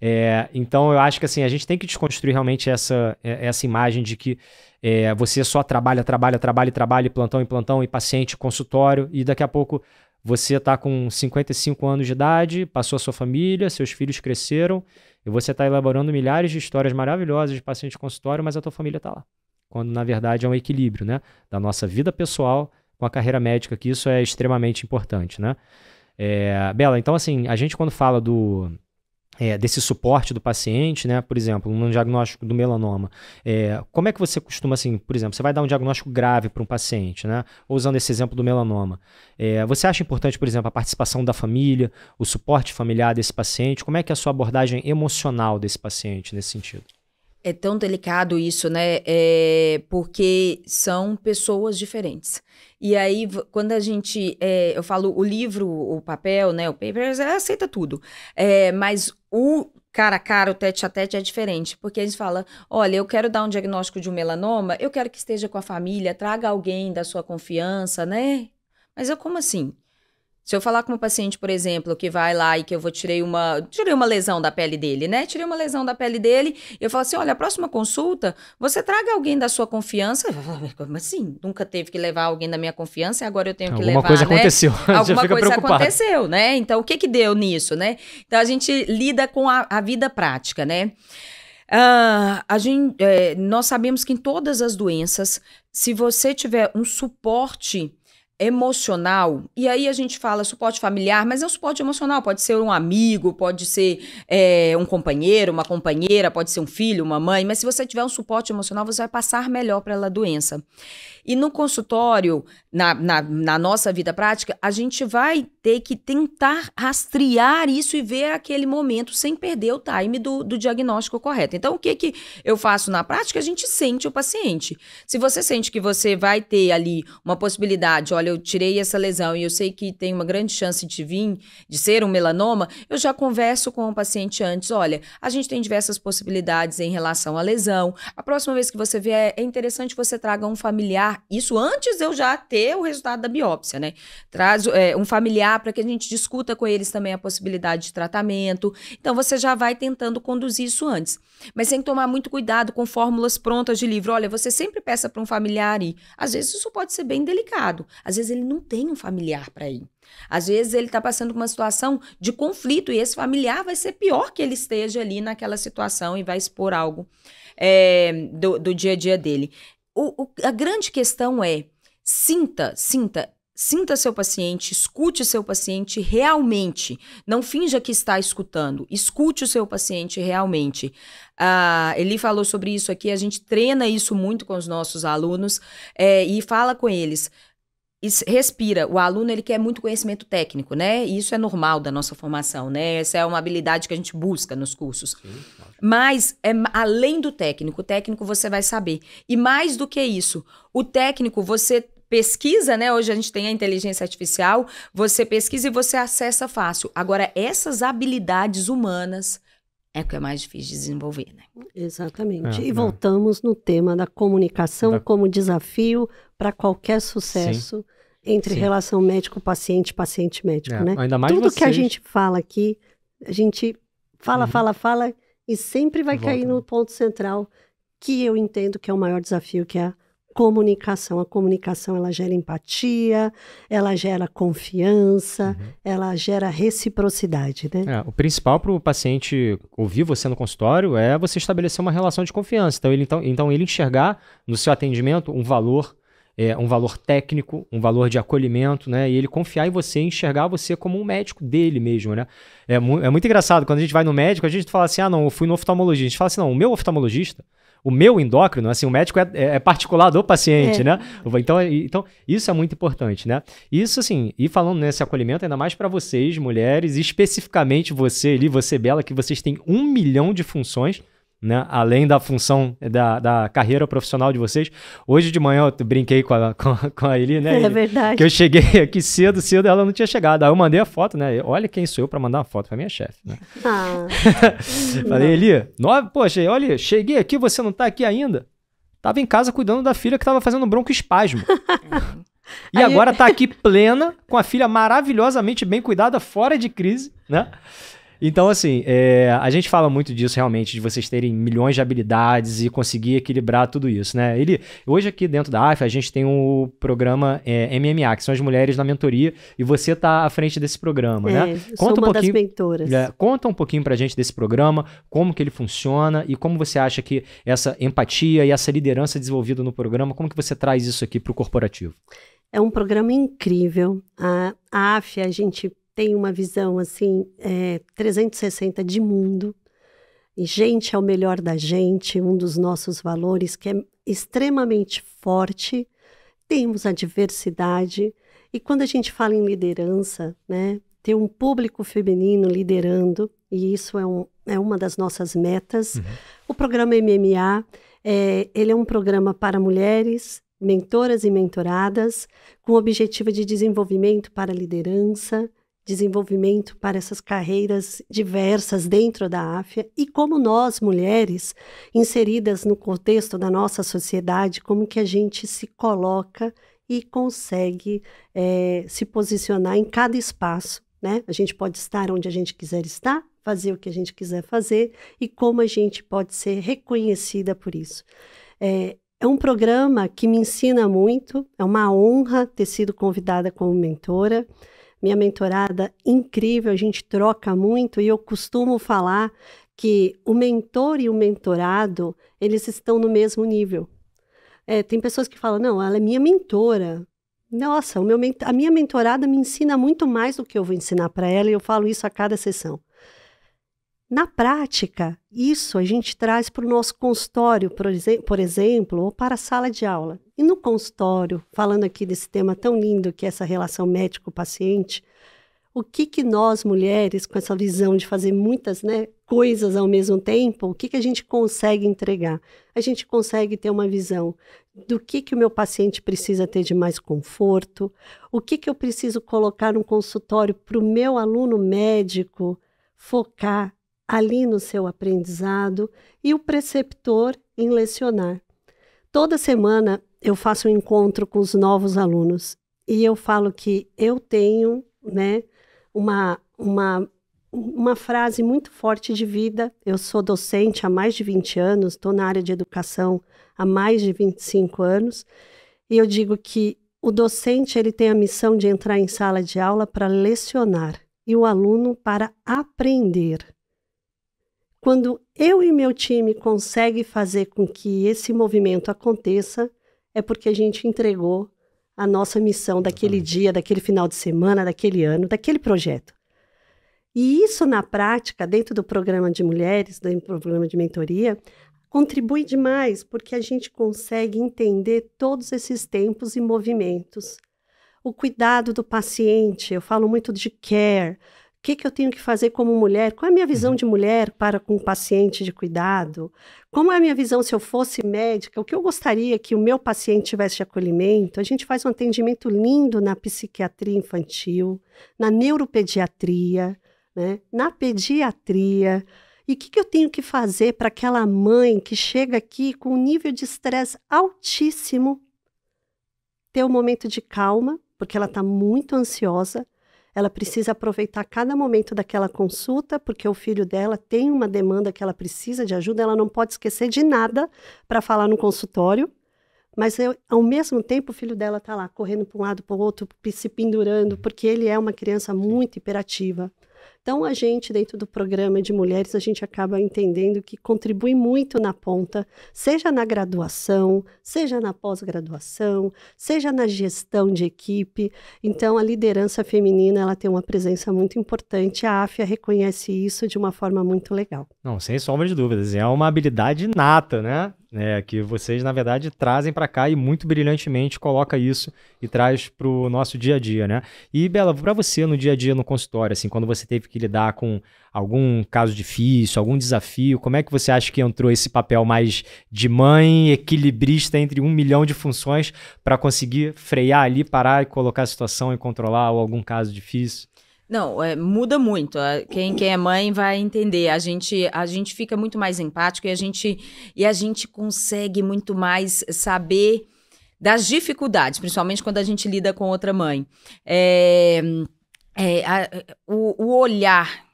É, então eu acho que assim, a gente tem que desconstruir realmente essa, é, essa imagem de que é, você só trabalha, trabalha, trabalha, trabalha, plantão em plantão, e paciente, consultório, e daqui a pouco você está com 55 anos de idade, passou a sua família, seus filhos cresceram, e você está elaborando milhares de histórias maravilhosas de paciente consultório, mas a tua família está lá. Quando na verdade é um equilíbrio né? da nossa vida pessoal com a carreira médica, que isso é extremamente importante. Né? É, Bela, então assim, a gente quando fala do é, desse suporte do paciente, né? Por exemplo, no um diagnóstico do melanoma, é, como é que você costuma, assim, por exemplo, você vai dar um diagnóstico grave para um paciente, né? usando esse exemplo do melanoma, é, você acha importante, por exemplo, a participação da família, o suporte familiar desse paciente? Como é que é a sua abordagem emocional desse paciente nesse sentido? É tão delicado isso, né? É porque são pessoas diferentes. E aí, quando a gente. É, eu falo o livro, o papel, né? O paper, aceita tudo. É, mas o cara a cara, o tete a tete é diferente, porque eles falam: olha, eu quero dar um diagnóstico de um melanoma, eu quero que esteja com a família, traga alguém da sua confiança, né? Mas eu, como assim? Se eu falar com uma paciente, por exemplo, que vai lá e que eu vou tirei uma, tirei uma lesão da pele dele, né? Tirei uma lesão da pele dele, eu falo assim: "Olha, a próxima consulta, você traga alguém da sua confiança". Como assim? Nunca teve que levar alguém da minha confiança e agora eu tenho Alguma que levar, coisa né? aconteceu. Alguma coisa preocupado. aconteceu, né? Então, o que que deu nisso, né? Então a gente lida com a, a vida prática, né? Uh, a gente, eh, é, nós sabemos que em todas as doenças, se você tiver um suporte emocional, e aí a gente fala suporte familiar, mas é um suporte emocional, pode ser um amigo, pode ser é, um companheiro, uma companheira, pode ser um filho, uma mãe, mas se você tiver um suporte emocional, você vai passar melhor pela doença. E no consultório, na, na, na nossa vida prática, a gente vai ter que tentar rastrear isso e ver aquele momento sem perder o time do, do diagnóstico correto. Então, o que, que eu faço na prática? A gente sente o paciente. Se você sente que você vai ter ali uma possibilidade, olha, olha, eu tirei essa lesão e eu sei que tem uma grande chance de vir, de ser um melanoma, eu já converso com o paciente antes, olha, a gente tem diversas possibilidades em relação à lesão. A próxima vez que você vier, é interessante você traga um familiar, isso antes eu já ter o resultado da biópsia, né? Traz é, um familiar para que a gente discuta com eles também a possibilidade de tratamento. Então você já vai tentando conduzir isso antes. Mas tem que tomar muito cuidado com fórmulas prontas de livro. Olha, você sempre peça para um familiar ir. Às vezes isso pode ser bem delicado. Às vezes ele não tem um familiar para ir. Às vezes ele está passando por uma situação de conflito e esse familiar vai ser pior que ele esteja ali naquela situação e vai expor algo é, do, do, dia a dia dele. O, o, a grande questão é: sinta, sinta, Sinta seu paciente, escute seu paciente realmente. Não finja que está escutando. Escute o seu paciente realmente. Ah, ele falou sobre isso aqui. A gente treina isso muito com os nossos alunos é, e fala com eles respira. O aluno ele quer muito conhecimento técnico, né? isso é normal da nossa formação, né? Essa é uma habilidade que a gente busca nos cursos. Sim, claro. Mas é além do técnico, o técnico você vai saber. E mais do que isso, o técnico você pesquisa, né? Hoje a gente tem a inteligência artificial, você pesquisa e você acessa fácil. Agora, essas habilidades humanas é o que é mais difícil de desenvolver, né? Exatamente. É, e é. voltamos no tema da comunicação da... como desafio para qualquer sucesso Sim. entre Sim. relação médico-paciente, paciente-médico, é. né? Ainda mais Tudo vocês... que a gente fala aqui, a gente fala, uhum. fala, fala e sempre vai Volta. cair no né? ponto central que eu entendo que é o maior desafio, que é a comunicação. A comunicação ela gera empatia, ela gera confiança, uhum. ela gera reciprocidade, né? É, o principal para o paciente ouvir você no consultório é você estabelecer uma relação de confiança. Então ele, então, então ele enxergar no seu atendimento um valor é, um valor técnico, um valor de acolhimento, né? E ele confiar em você, enxergar você como um médico dele mesmo, né? É, mu é muito engraçado, quando a gente vai no médico, a gente fala assim, ah, não, eu fui no oftalmologista. A gente fala assim, não, o meu oftalmologista, o meu endócrino, assim, o médico é, é, é particular do paciente, é. né? Então, é, então, isso é muito importante, né? Isso, assim, e falando nesse acolhimento, ainda mais para vocês, mulheres, especificamente você ali, você, Bela, que vocês têm um milhão de funções né? Além da função da, da carreira profissional de vocês. Hoje de manhã eu brinquei com a, com, com a Eli, né? É verdade. Que eu cheguei aqui cedo, cedo, ela não tinha chegado. Aí eu mandei a foto, né? Olha quem sou eu para mandar uma foto pra minha chefe, né? Ah. Falei, Eli, nove, poxa, olha, cheguei aqui, você não tá aqui ainda? Tava em casa cuidando da filha que tava fazendo espasmo E Aí... agora tá aqui plena, com a filha maravilhosamente bem cuidada, fora de crise, né? Então, assim, é, a gente fala muito disso realmente, de vocês terem milhões de habilidades e conseguir equilibrar tudo isso, né? Ele, hoje aqui dentro da AF, a gente tem o programa é, MMA, que são as mulheres na mentoria, e você está à frente desse programa, né? é, né? Conta sou uma um pouquinho, das mentoras. É, conta um pouquinho pra gente desse programa, como que ele funciona e como você acha que essa empatia e essa liderança desenvolvida no programa, como que você traz isso aqui para o corporativo? É um programa incrível. A AF, a gente tem uma visão assim é, 360 de mundo. E gente é o melhor da gente, um dos nossos valores que é extremamente forte. Temos a diversidade e quando a gente fala em liderança, né, ter um público feminino liderando e isso é, um, é uma das nossas metas. Uhum. O programa MMA é, ele é um programa para mulheres mentoras e mentoradas, com o objetivo de desenvolvimento para liderança, desenvolvimento para essas carreiras diversas dentro da AFIA e como nós, mulheres, inseridas no contexto da nossa sociedade, como que a gente se coloca e consegue é, se posicionar em cada espaço. Né? A gente pode estar onde a gente quiser estar, fazer o que a gente quiser fazer e como a gente pode ser reconhecida por isso. É, é um programa que me ensina muito, é uma honra ter sido convidada como mentora minha mentorada incrível, a gente troca muito e eu costumo falar que o mentor e o mentorado, eles estão no mesmo nível. É, tem pessoas que falam, não, ela é minha mentora. Nossa, o meu, a minha mentorada me ensina muito mais do que eu vou ensinar para ela, e eu falo isso a cada sessão. Na prática, isso a gente traz para o nosso consultório, por, exemplo, ou para a sala de aula. E no consultório, falando aqui desse tema tão lindo que é essa relação médico-paciente, o que, que nós mulheres, com essa visão de fazer muitas né, coisas ao mesmo tempo, o que, que a gente consegue entregar? A gente consegue ter uma visão do que, que o meu paciente precisa ter de mais conforto, o que, que eu preciso colocar no consultório para o meu aluno médico focar ali no seu aprendizado e o preceptor em lecionar. Toda semana eu faço um encontro com os novos alunos e eu falo que eu tenho, né, uma uma uma frase muito forte de vida. Eu sou docente há mais de 20 anos, estou na área de educação há mais de 25 anos, e eu digo que o docente ele tem a missão de entrar em sala de aula para lecionar e o aluno para aprender. Quando eu e meu time conseguem fazer com que esse movimento aconteça, é porque a gente entregou a nossa missão daquele dia, daquele final de semana, daquele ano, daquele projeto. E isso, na prática, dentro do programa de mulheres, do programa de mentoria, contribui demais, porque a gente consegue entender todos esses tempos e movimentos. O cuidado do paciente, eu falo muito de care, o que, que eu tenho que fazer como mulher? Qual é a minha visão uhum. de mulher para com o paciente de cuidado? Como é a minha visão se eu fosse médica? O que eu gostaria que o meu paciente tivesse de acolhimento? A gente faz um atendimento lindo na psiquiatria infantil, na neuropediatria, né? na pediatria. E o que, que, eu tenho que fazer para aquela mãe que chega aqui com um nível de estresse altíssimo ter um momento de calma, porque ela está muito ansiosa, ela precisa aproveitar cada momento daquela consulta, porque o filho dela tem uma demanda que ela precisa de ajuda, ela não pode esquecer de nada para falar no consultório. Mas eu, ao mesmo tempo, o filho dela está lá correndo para um lado para o outro, se pendurando, porque ele é uma criança muito hiperativa. Então, a gente, dentro do programa de mulheres, a gente acaba entendendo que contribui muito na ponta, seja na graduação, seja na pós-graduação, seja na gestão de equipe. Então, a liderança feminina ela tem uma presença muito importante. A AFIA reconhece isso de uma forma muito legal. Não, sem sombra de dúvidas. É uma habilidade nata, né? né, que vocês, na verdade, trazem para cá e muito brilhantemente coloca isso e traz para o nosso dia a dia, né? E, Bela, para você no dia a dia no consultório, assim, quando você teve que lidar com algum caso difícil, algum desafio, como é que você acha que entrou esse papel mais de mãe, equilibrista entre um milhão de funções para conseguir frear ali, parar e colocar a situação e controlar ou algum caso difícil? Não, é, muda muito. É, quem, quem é mãe vai entender. A gente, a gente fica muito mais empático e a gente, e a gente consegue muito mais saber das dificuldades, principalmente quando a gente lida com outra mãe. É, é, a, o, o olhar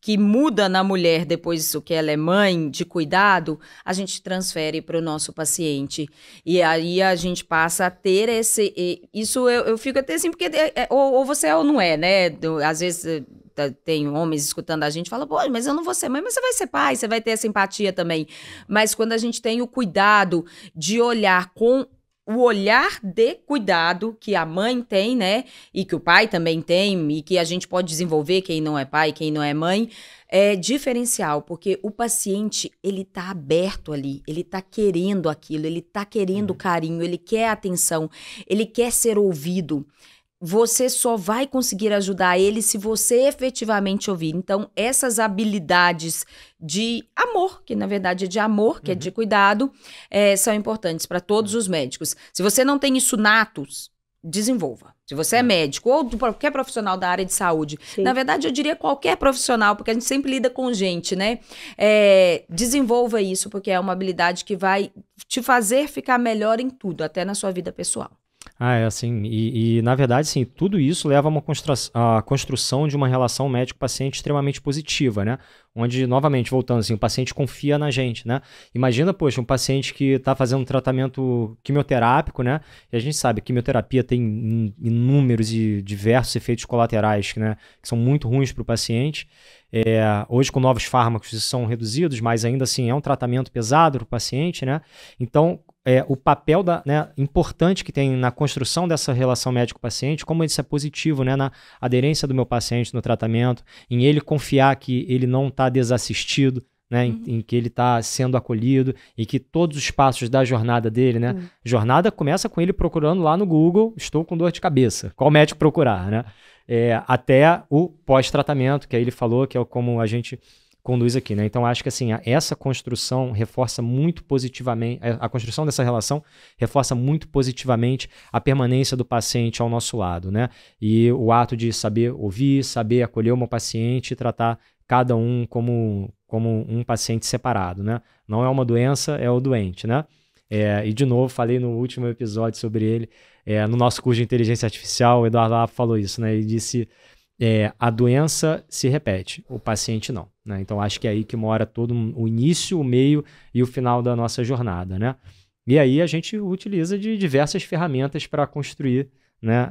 que muda na mulher depois disso que ela é mãe, de cuidado, a gente transfere para o nosso paciente. E aí a gente passa a ter esse. Isso eu, eu fico até assim, porque é, é, ou, ou, você é ou não é, né? Às vezes eh, tá, tem homens escutando a gente fala pô mas eu não vou ser mãe mas você vai ser pai você vai ter essa empatia também mas quando a gente tem o cuidado de olhar com o olhar de cuidado que a mãe tem, né? E que o pai também tem, e que a gente pode desenvolver, quem não é pai, quem não é mãe, é diferencial, porque o paciente, ele tá aberto ali, ele tá querendo aquilo, ele tá querendo uhum. carinho, ele quer atenção, ele quer ser ouvido você só vai conseguir ajudar ele se você efetivamente ouvir. Então, essas habilidades de amor, que na verdade é de amor, que uhum. é de uhum. cuidado, é, são importantes para todos os médicos. Se você não tem isso natos, desenvolva. Se você é tá. médico ou qualquer profissional da área de saúde, Sim. na verdade eu diria qualquer profissional, porque a gente sempre lida com gente, né? É, desenvolva isso, porque é uma habilidade que vai te fazer ficar melhor em tudo, até na sua vida pessoal. Ah, é assim. E, e, na verdade, sim, tudo isso leva a uma a construção de uma relação médico-paciente extremamente positiva, né? Onde, novamente, voltando assim, o paciente confia na gente, né? Imagina, poxa, um paciente que está fazendo um tratamento quimioterápico, né? E a gente sabe que quimioterapia tem inúmeros e diversos efeitos colaterais, né? Que são muito ruins para o paciente. É, hoje, com novos fármacos, isso são reduzidos, mas ainda assim é um tratamento pesado para o paciente, né? Então, é, o papel da, né, importante que tem na construção dessa relação médico-paciente, como isso é positivo né, na aderência do meu paciente no tratamento, em ele confiar que ele não está desassistido, né, uhum. em, em, que ele está sendo acolhido e que todos os passos da jornada dele, né? Uhum. Jornada começa com ele procurando lá no Google, estou com dor de cabeça, qual médico procurar, né? É, até o pós-tratamento, que aí ele falou, que é como a gente conduz aqui, né? Então acho que assim, essa construção reforça muito positivamente, é, a construção dessa relação reforça muito positivamente a permanência do paciente ao nosso lado, né? E o ato de saber ouvir, saber acolher uma paciente e tratar cada um como, como um paciente separado, né? Não é uma doença, é o doente, né? É, e de novo, falei no último episódio sobre ele, é, no nosso curso de inteligência artificial, o Eduardo Lapa falou isso, né? Ele disse: é, a doença se repete, o paciente não. Né? Então acho que é aí que mora todo o início, o meio e o final da nossa jornada. Né? E aí a gente utiliza de diversas ferramentas para construir né, a,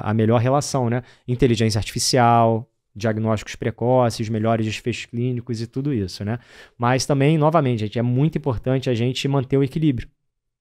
a, a, melhor relação. Né? Inteligência artificial, diagnósticos precoces, melhores desfechos clínicos e tudo isso. Né? Mas também, novamente, gente, é muito importante a gente manter o equilíbrio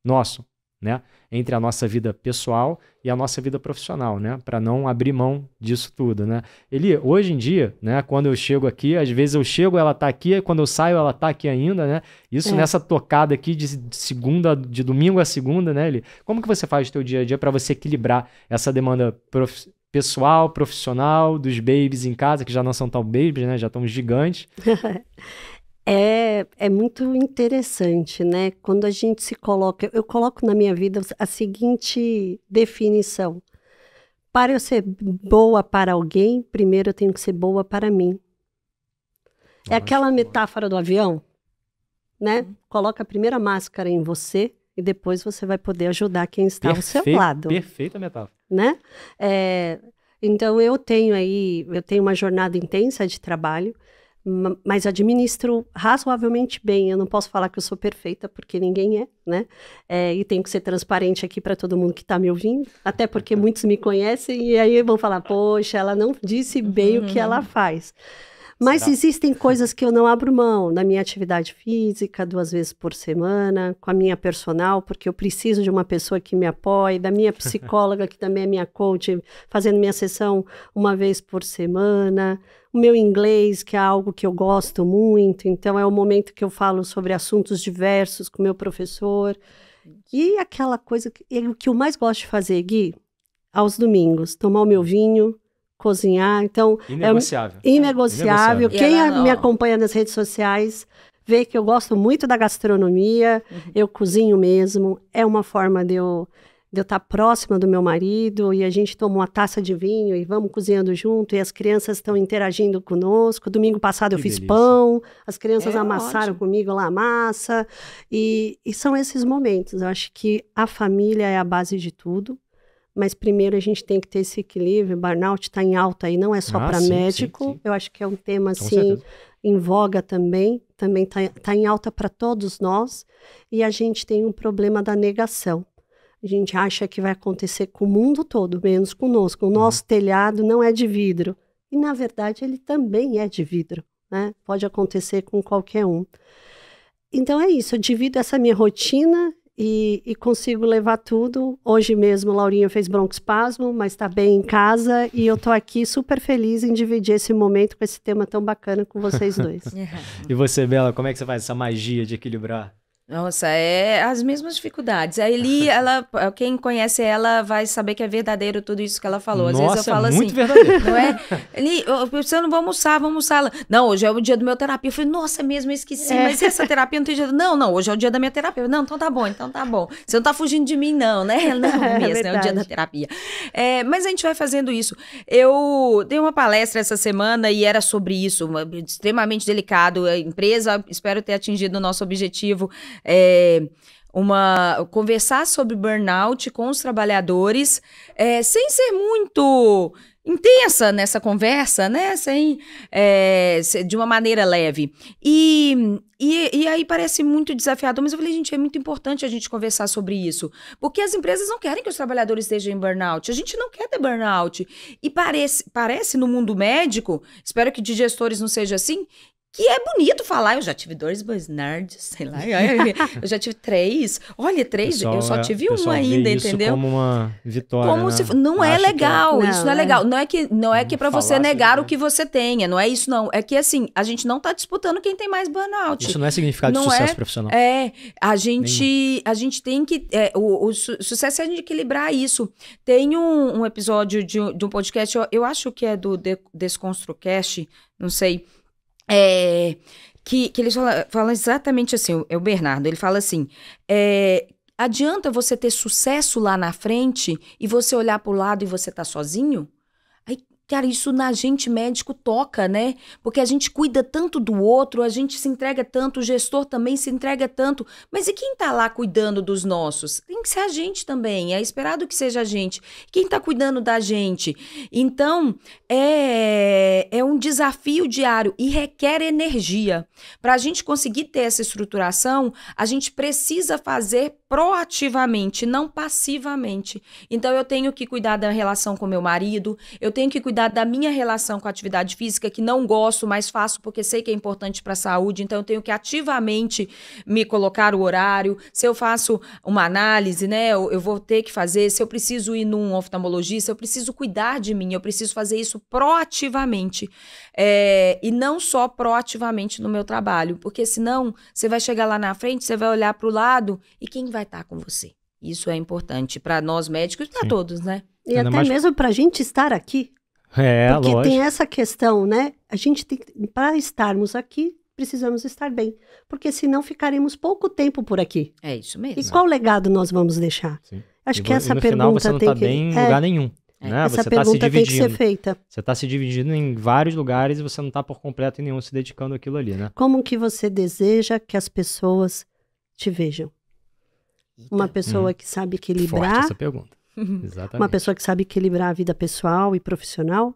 nosso né? Entre a nossa vida pessoal e a nossa vida profissional, né? Para não abrir mão disso tudo, né? Ele, hoje em dia, né? Quando eu chego aqui, às vezes eu chego, ela tá aqui, quando eu saio, ela tá aqui ainda, né? Isso é. nessa tocada aqui de segunda, de domingo a segunda, né? Ele, como que você faz o teu dia a dia para você equilibrar essa demanda prof pessoal, profissional, dos babies em casa, que já não são tão babies, né? Já estão gigantes. É, é muito interessante, né? Quando a gente se coloca, eu coloco na minha vida a seguinte definição: para eu ser boa para alguém, primeiro eu tenho que ser boa para mim. Nossa, é aquela metáfora do avião, né? Uhum. Coloca a primeira máscara em você e depois você vai poder ajudar quem está Perfe... ao seu lado. Perfeita metáfora. Né? É, então eu tenho aí, eu tenho uma jornada intensa de trabalho mas administro razoavelmente bem. Eu não posso falar que eu sou perfeita, porque ninguém é, né? É, e tenho que ser transparente aqui para todo mundo que está me ouvindo, até porque muitos me conhecem e aí vão falar: poxa, ela não disse bem uhum. o que uhum. ela faz. Mas Será? existem coisas que eu não abro mão, da minha atividade física, duas vezes por semana, com a minha personal, porque eu preciso de uma pessoa que me apoie, da minha psicóloga, que também é minha coach, fazendo minha sessão uma vez por semana, o meu inglês, que é algo que eu gosto muito, então é o momento que eu falo sobre assuntos diversos com meu professor. E aquela coisa que, que eu mais gosto de fazer, Gui, aos domingos, tomar o meu vinho, cozinhar. Então, inegociável. É, inegociável. Quem me acompanha nas redes sociais vê que eu gosto muito da gastronomia, uhum. eu cozinho mesmo, é uma forma de eu de eu estar tá próxima do meu marido e a gente toma uma taça de vinho e vamos cozinhando junto e as crianças estão interagindo conosco. Domingo passado que eu fiz delícia. pão, as crianças é, amassaram ótimo. comigo lá a massa e, e são esses momentos. Eu acho que a família é a base de tudo. Mas primeiro a gente tem que ter esse equilíbrio. Burnout está em alta aí, não é só ah, para médico. Sim, sim. Eu acho que é um tema assim em voga também, também está tá em alta para todos nós. E a gente tem um problema da negação. A gente acha que vai acontecer com o mundo todo, menos conosco. O nosso uhum. telhado não é de vidro. E, na verdade, ele também é de vidro. Né? Pode acontecer com qualquer um. Então é isso, eu divido essa minha rotina e, e, consigo levar tudo. Hoje mesmo, Laurinha fez broncoespasmo, mas está bem em casa e eu estou aqui super feliz em dividir esse momento com esse tema tão bacana com vocês dois. e você, Bela, como é que você faz essa magia de equilibrar nossa, é as mesmas dificuldades. A Eli, ela, quem conhece ela vai saber que é verdadeiro tudo isso que ela falou. Às Nossa, vezes eu falo é muito assim, verdadeiro. não é? Eli, você não vai almoçar, vamos almoçar. Ela, não, hoje é o dia do meu terapia. Eu falei, nossa, é mesmo, eu esqueci, é. mas essa terapia não tem jeito. Não, não, hoje é o dia da minha terapia. Falei, não, então tá bom, então tá bom. Você não tá fugindo de mim, não, né? Não, é, mesmo, é, é o dia da terapia. É, mas a gente vai fazendo isso. Eu dei uma palestra essa semana e era sobre isso, uma, extremamente delicado. A empresa, espero ter atingido o nosso objetivo é, uma conversar sobre burnout com os trabalhadores, é, sem ser muito intensa nessa conversa, né? Sem, é, de uma maneira leve. E, e, e, aí parece muito desafiador, mas eu falei, gente, é muito importante a gente conversar sobre isso. Porque as empresas não querem que os trabalhadores estejam em burnout. A gente não quer ter burnout. E parece, parece no mundo médico, espero que de gestores não seja assim, que é bonito falar. Eu já tive dois boys nerds, sei lá. Eu já tive três. Olha, três. Pessoal, eu só é, tive é, um ainda, entendeu? Como uma vitória. Como né? se, não Acho é, é legal. É... Isso não, não é, é legal. Não é que não é hum, que para você assim, negar né? o que você tenha. Não é isso não. É que assim a gente não tá disputando quem tem mais burnout. Isso não é significado não de sucesso é, profissional. É. A gente Nenhum. a gente tem que é, o, o su sucesso é a gente equilibrar isso. Tem um, um episódio de, de, um podcast. Eu, eu acho que é do de Desconstrucast. Não sei é, que, que eles falam, exatamente assim, é o Bernardo, ele fala assim, é, adianta você ter sucesso lá na frente e você olhar para o lado e você tá sozinho? Cara, isso na gente médico toca, né? Porque a gente cuida tanto do outro, a gente se entrega tanto, o gestor também se entrega tanto. Mas e quem tá lá cuidando dos nossos? Tem que ser a gente também. É esperado que seja a gente. Quem tá cuidando da gente? Então, é, é um desafio diário e requer energia. Para a gente conseguir ter essa estruturação, a gente precisa fazer proativamente, não passivamente. Então eu tenho que cuidar da relação com meu marido, eu tenho que cuidar da minha relação com a atividade física, que não gosto, mas faço porque sei que é importante para a saúde, então eu tenho que ativamente me colocar o horário. Se eu faço uma análise, né, eu, eu vou ter que fazer, se eu preciso ir num oftalmologista, eu preciso cuidar de mim, eu preciso fazer isso proativamente. É, e não só proativamente no meu trabalho, porque senão você vai chegar lá na frente, você vai olhar para o lado e quem vai vai estar tá com você. Isso é importante para nós médicos e para todos, né? E Ainda até mais... mesmo para a gente estar aqui. É, Porque lógico. tem essa questão, né? A gente tem para estarmos aqui, precisamos estar bem, porque senão ficaremos pouco tempo por aqui. É isso mesmo. E qual legado nós vamos deixar? Sim. Acho e que essa pergunta final você não tem tá que... bem em é. lugar nenhum. É. Né? Essa você pergunta tá se dividindo. tem que ser feita. Você está se dividindo em vários lugares e você não está por completo em nenhum se dedicando àquilo ali, né? Como que você deseja que as pessoas te vejam? Uma pessoa hum. que sabe equilibrar. Forte essa pergunta. Uhum. Exatamente. Uma pessoa que sabe equilibrar a vida pessoal e profissional.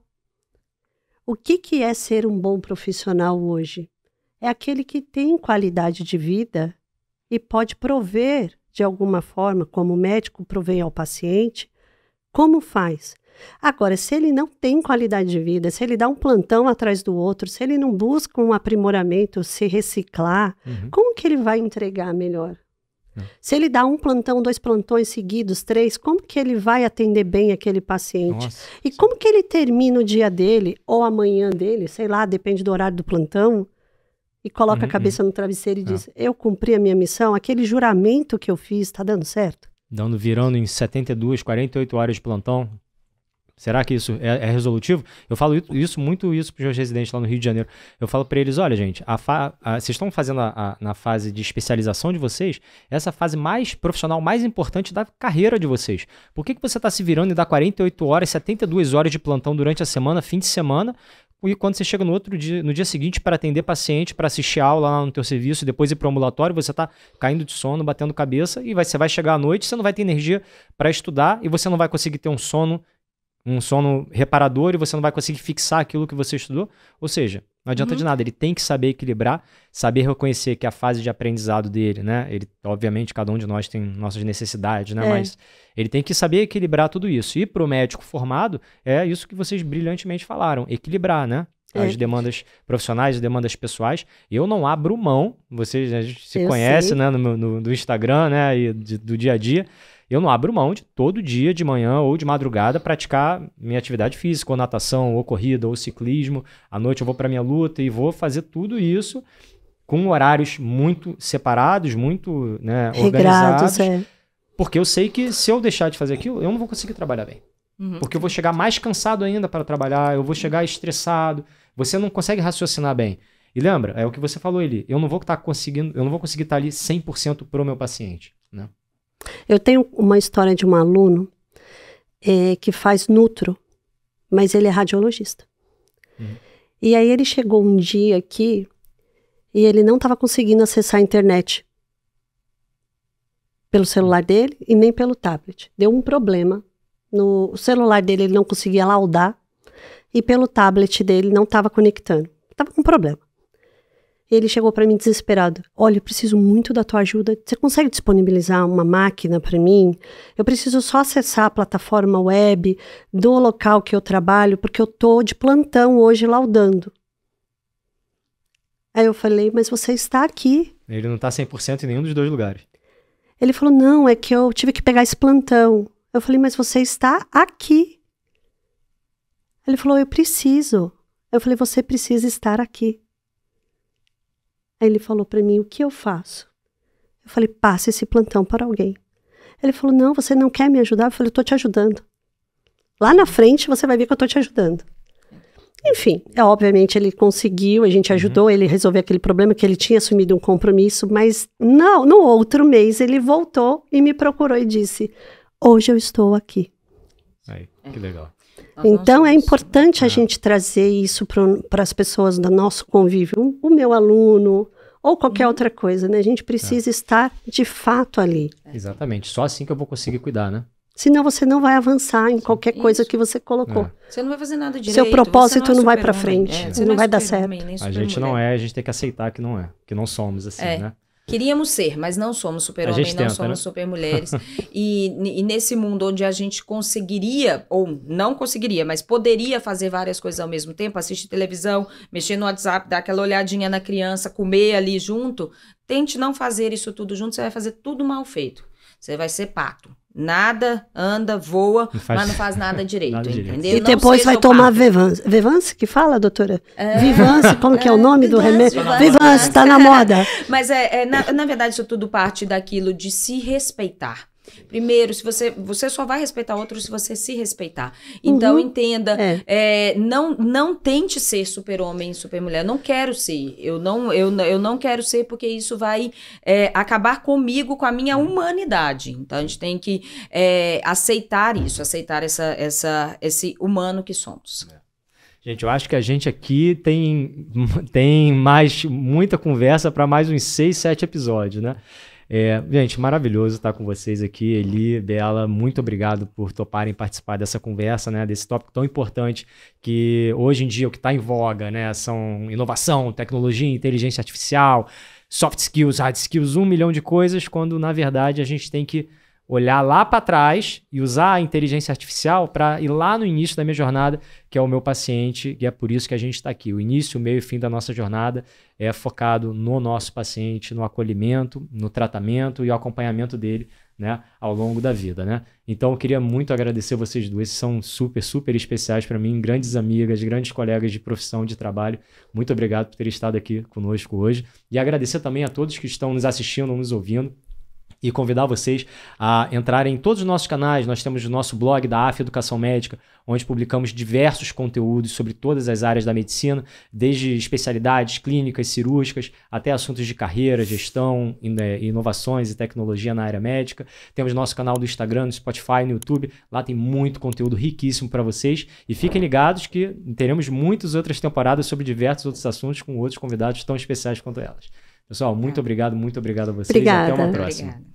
O que, que é ser um bom profissional hoje? É aquele que tem qualidade de vida e pode prover de alguma forma, como médico provém ao paciente, como faz? Agora, se ele não tem qualidade de vida, se ele dá um plantão atrás do outro, se ele não busca um aprimoramento, se reciclar, uhum. como que ele vai entregar melhor? Se ele dá um plantão, dois plantões seguidos, três, como que ele vai atender bem aquele paciente? Nossa. E como que ele termina o dia dele ou a manhã dele, sei lá, depende do horário do plantão, e coloca uhum, a cabeça uhum. no travesseiro e é. diz: Eu cumpri a minha missão, aquele juramento que eu fiz está dando certo? Dando virando em 72, 48 horas de plantão, Será que isso é, é, resolutivo? Eu falo isso muito isso para os meus residentes lá no Rio de Janeiro. Eu falo para eles, olha gente, a a, vocês estão fazendo a, a, na fase de especialização de vocês, essa fase mais profissional, mais importante da carreira de vocês. Por que, que você está se virando e dá 48 horas, 72 horas de plantão durante a semana, fim de semana, e quando você chega no outro dia, no dia seguinte para atender paciente, para assistir aula lá no teu serviço, depois ir para o ambulatório, você está caindo de sono, batendo cabeça e vai, você vai chegar à noite, você não vai ter energia para estudar e você não vai conseguir ter um sono um sono reparador e você não vai conseguir fixar aquilo que você estudou. Ou seja, não adianta uhum. de nada, ele tem que saber equilibrar, saber reconhecer que a fase de aprendizado dele, né? Ele, obviamente, cada um de nós tem nossas necessidades, né? É. Mas ele tem que saber equilibrar tudo isso. E para o médico formado, é isso que vocês brilhantemente falaram: equilibrar, né? as é. demandas profissionais, as demandas pessoais. Eu não abro mão, vocês a gente se conhecem, né, no, no, Instagram, né, e de, do dia a dia eu não abro mão de todo dia, de manhã ou de madrugada, praticar minha atividade física, ou natação, ou corrida, ou ciclismo. À noite eu vou para minha luta e vou fazer tudo isso com horários muito separados, muito né, organizados. Regrado, é. porque eu sei que se eu deixar de fazer aquilo, eu não vou conseguir trabalhar bem. Uhum. Porque eu vou chegar mais cansado ainda para trabalhar, eu vou chegar estressado, você não consegue raciocinar bem. E lembra, é o que você falou ali, eu não vou estar tá conseguindo, eu não vou conseguir estar tá ali 100% pro meu paciente, né? Eu tenho uma história de um aluno é, que faz nutro, mas ele é radiologista. Uhum. E aí ele chegou um dia aqui e ele não estava conseguindo acessar a internet pelo celular dele e nem pelo tablet. Deu um problema. No celular dele ele não conseguia laudar e pelo tablet dele não estava conectando. Estava com problema. Ele chegou para mim desesperado. Olha, eu preciso muito da tua ajuda. Você consegue disponibilizar uma máquina para mim? Eu preciso só acessar a plataforma web do local que eu trabalho, porque eu tô de plantão hoje laudando. Aí eu falei, mas você está aqui. Ele não tá 100% em nenhum dos dois lugares. Ele falou, não, é que eu tive que pegar esse plantão. Eu falei, mas você está aqui. Ele falou, eu preciso. Eu falei, você precisa estar aqui. Aí ele falou para mim: O que eu faço? Eu falei: Passa esse plantão para alguém. Ele falou: Não, você não quer me ajudar? Eu falei: Estou te ajudando. Lá na frente você vai ver que eu estou te ajudando. Enfim, é, obviamente ele conseguiu, a gente uhum. ajudou uhum. ele a resolver aquele problema que ele tinha assumido um compromisso, mas não, no outro mês ele voltou e me procurou e disse: Hoje eu estou aqui. Aí, que legal. Então é importante a é. gente trazer isso para as pessoas do nosso convívio. O meu aluno, ou qualquer uhum. outra coisa, né? A gente precisa é. estar de fato ali. É. Exatamente. Só assim que eu vou conseguir cuidar, né? Senão você não vai avançar em qualquer Isso. coisa que você colocou. É. Você não vai fazer nada direito. Seu é propósito não, é não, vai para frente. É, você não, não é vai dar certo. A gente não é, a gente tem que aceitar que não é, que não somos assim, né? Queríamos ser, mas não somos super homens não tenta, somos né? super-mulheres. e, e, nesse mundo onde a gente conseguiria, ou não conseguiria, mas poderia fazer várias coisas ao mesmo tempo, assistir televisão, mexer no WhatsApp, dar aquela olhadinha na criança, comer ali junto, tente não fazer isso tudo junto, você vai fazer tudo mal feito. Você vai ser pato. Nada, anda, voa, faz... mas não faz nada direito, nada entendeu? Direito. E não depois vai tomar Vivance. Vivance, que fala, doutora? É... Vivance, como é... que é o é, nome do remédio? Vivance, está na moda. mas é, é na, na verdade isso tudo parte daquilo de se respeitar. Primeiro, se você, você só vai respeitar outro se você se respeitar. Então uhum. entenda, é. É, não não tente ser super homem, super mulher. Não quero ser. Eu não eu, eu não quero ser porque isso vai é, acabar comigo, com a minha uhum. humanidade. Então a gente tem que é, aceitar isso, aceitar essa, essa esse humano que somos. É. Gente, eu acho que a gente aqui tem tem mais muita conversa para mais uns seis, sete episódios, né? É, gente, maravilhoso estar com vocês aqui. Eli, Bela, muito obrigado por toparem participar dessa conversa, né? Desse tópico tão importante que hoje em dia o que está em voga, né? São inovação, tecnologia, inteligência artificial, soft skills, hard skills, um milhão de coisas, quando na verdade a gente tem que olhar lá para trás e usar a inteligência artificial para ir lá no início da minha jornada, que é o meu paciente, e é por isso que a gente está aqui. O início, o meio e o fim da nossa jornada é focado no nosso paciente, no acolhimento, no tratamento e o acompanhamento dele né, ao longo da vida. Né? Então, eu queria muito agradecer vocês duas, são super, super especiais para mim, grandes amigas, grandes colegas de profissão, de trabalho. Muito obrigado por ter estado aqui conosco hoje. E agradecer também a todos que estão nos assistindo, nos ouvindo e convidar vocês a entrarem em todos os nossos canais. Nós temos o nosso blog da AF Educação Médica, onde publicamos diversos conteúdos sobre todas as áreas da medicina, desde especialidades clínicas, cirúrgicas, até assuntos de carreira, gestão, é, inovações e tecnologia na área médica. Temos nosso canal do Instagram, no Spotify, no YouTube. Lá tem muito conteúdo riquíssimo para vocês. E fiquem ligados que teremos muitas outras temporadas sobre diversos outros assuntos com outros convidados tão especiais quanto elas. Pessoal, muito tá. obrigado, muito obrigado a vocês. Obrigada. Até uma próxima. Obrigada.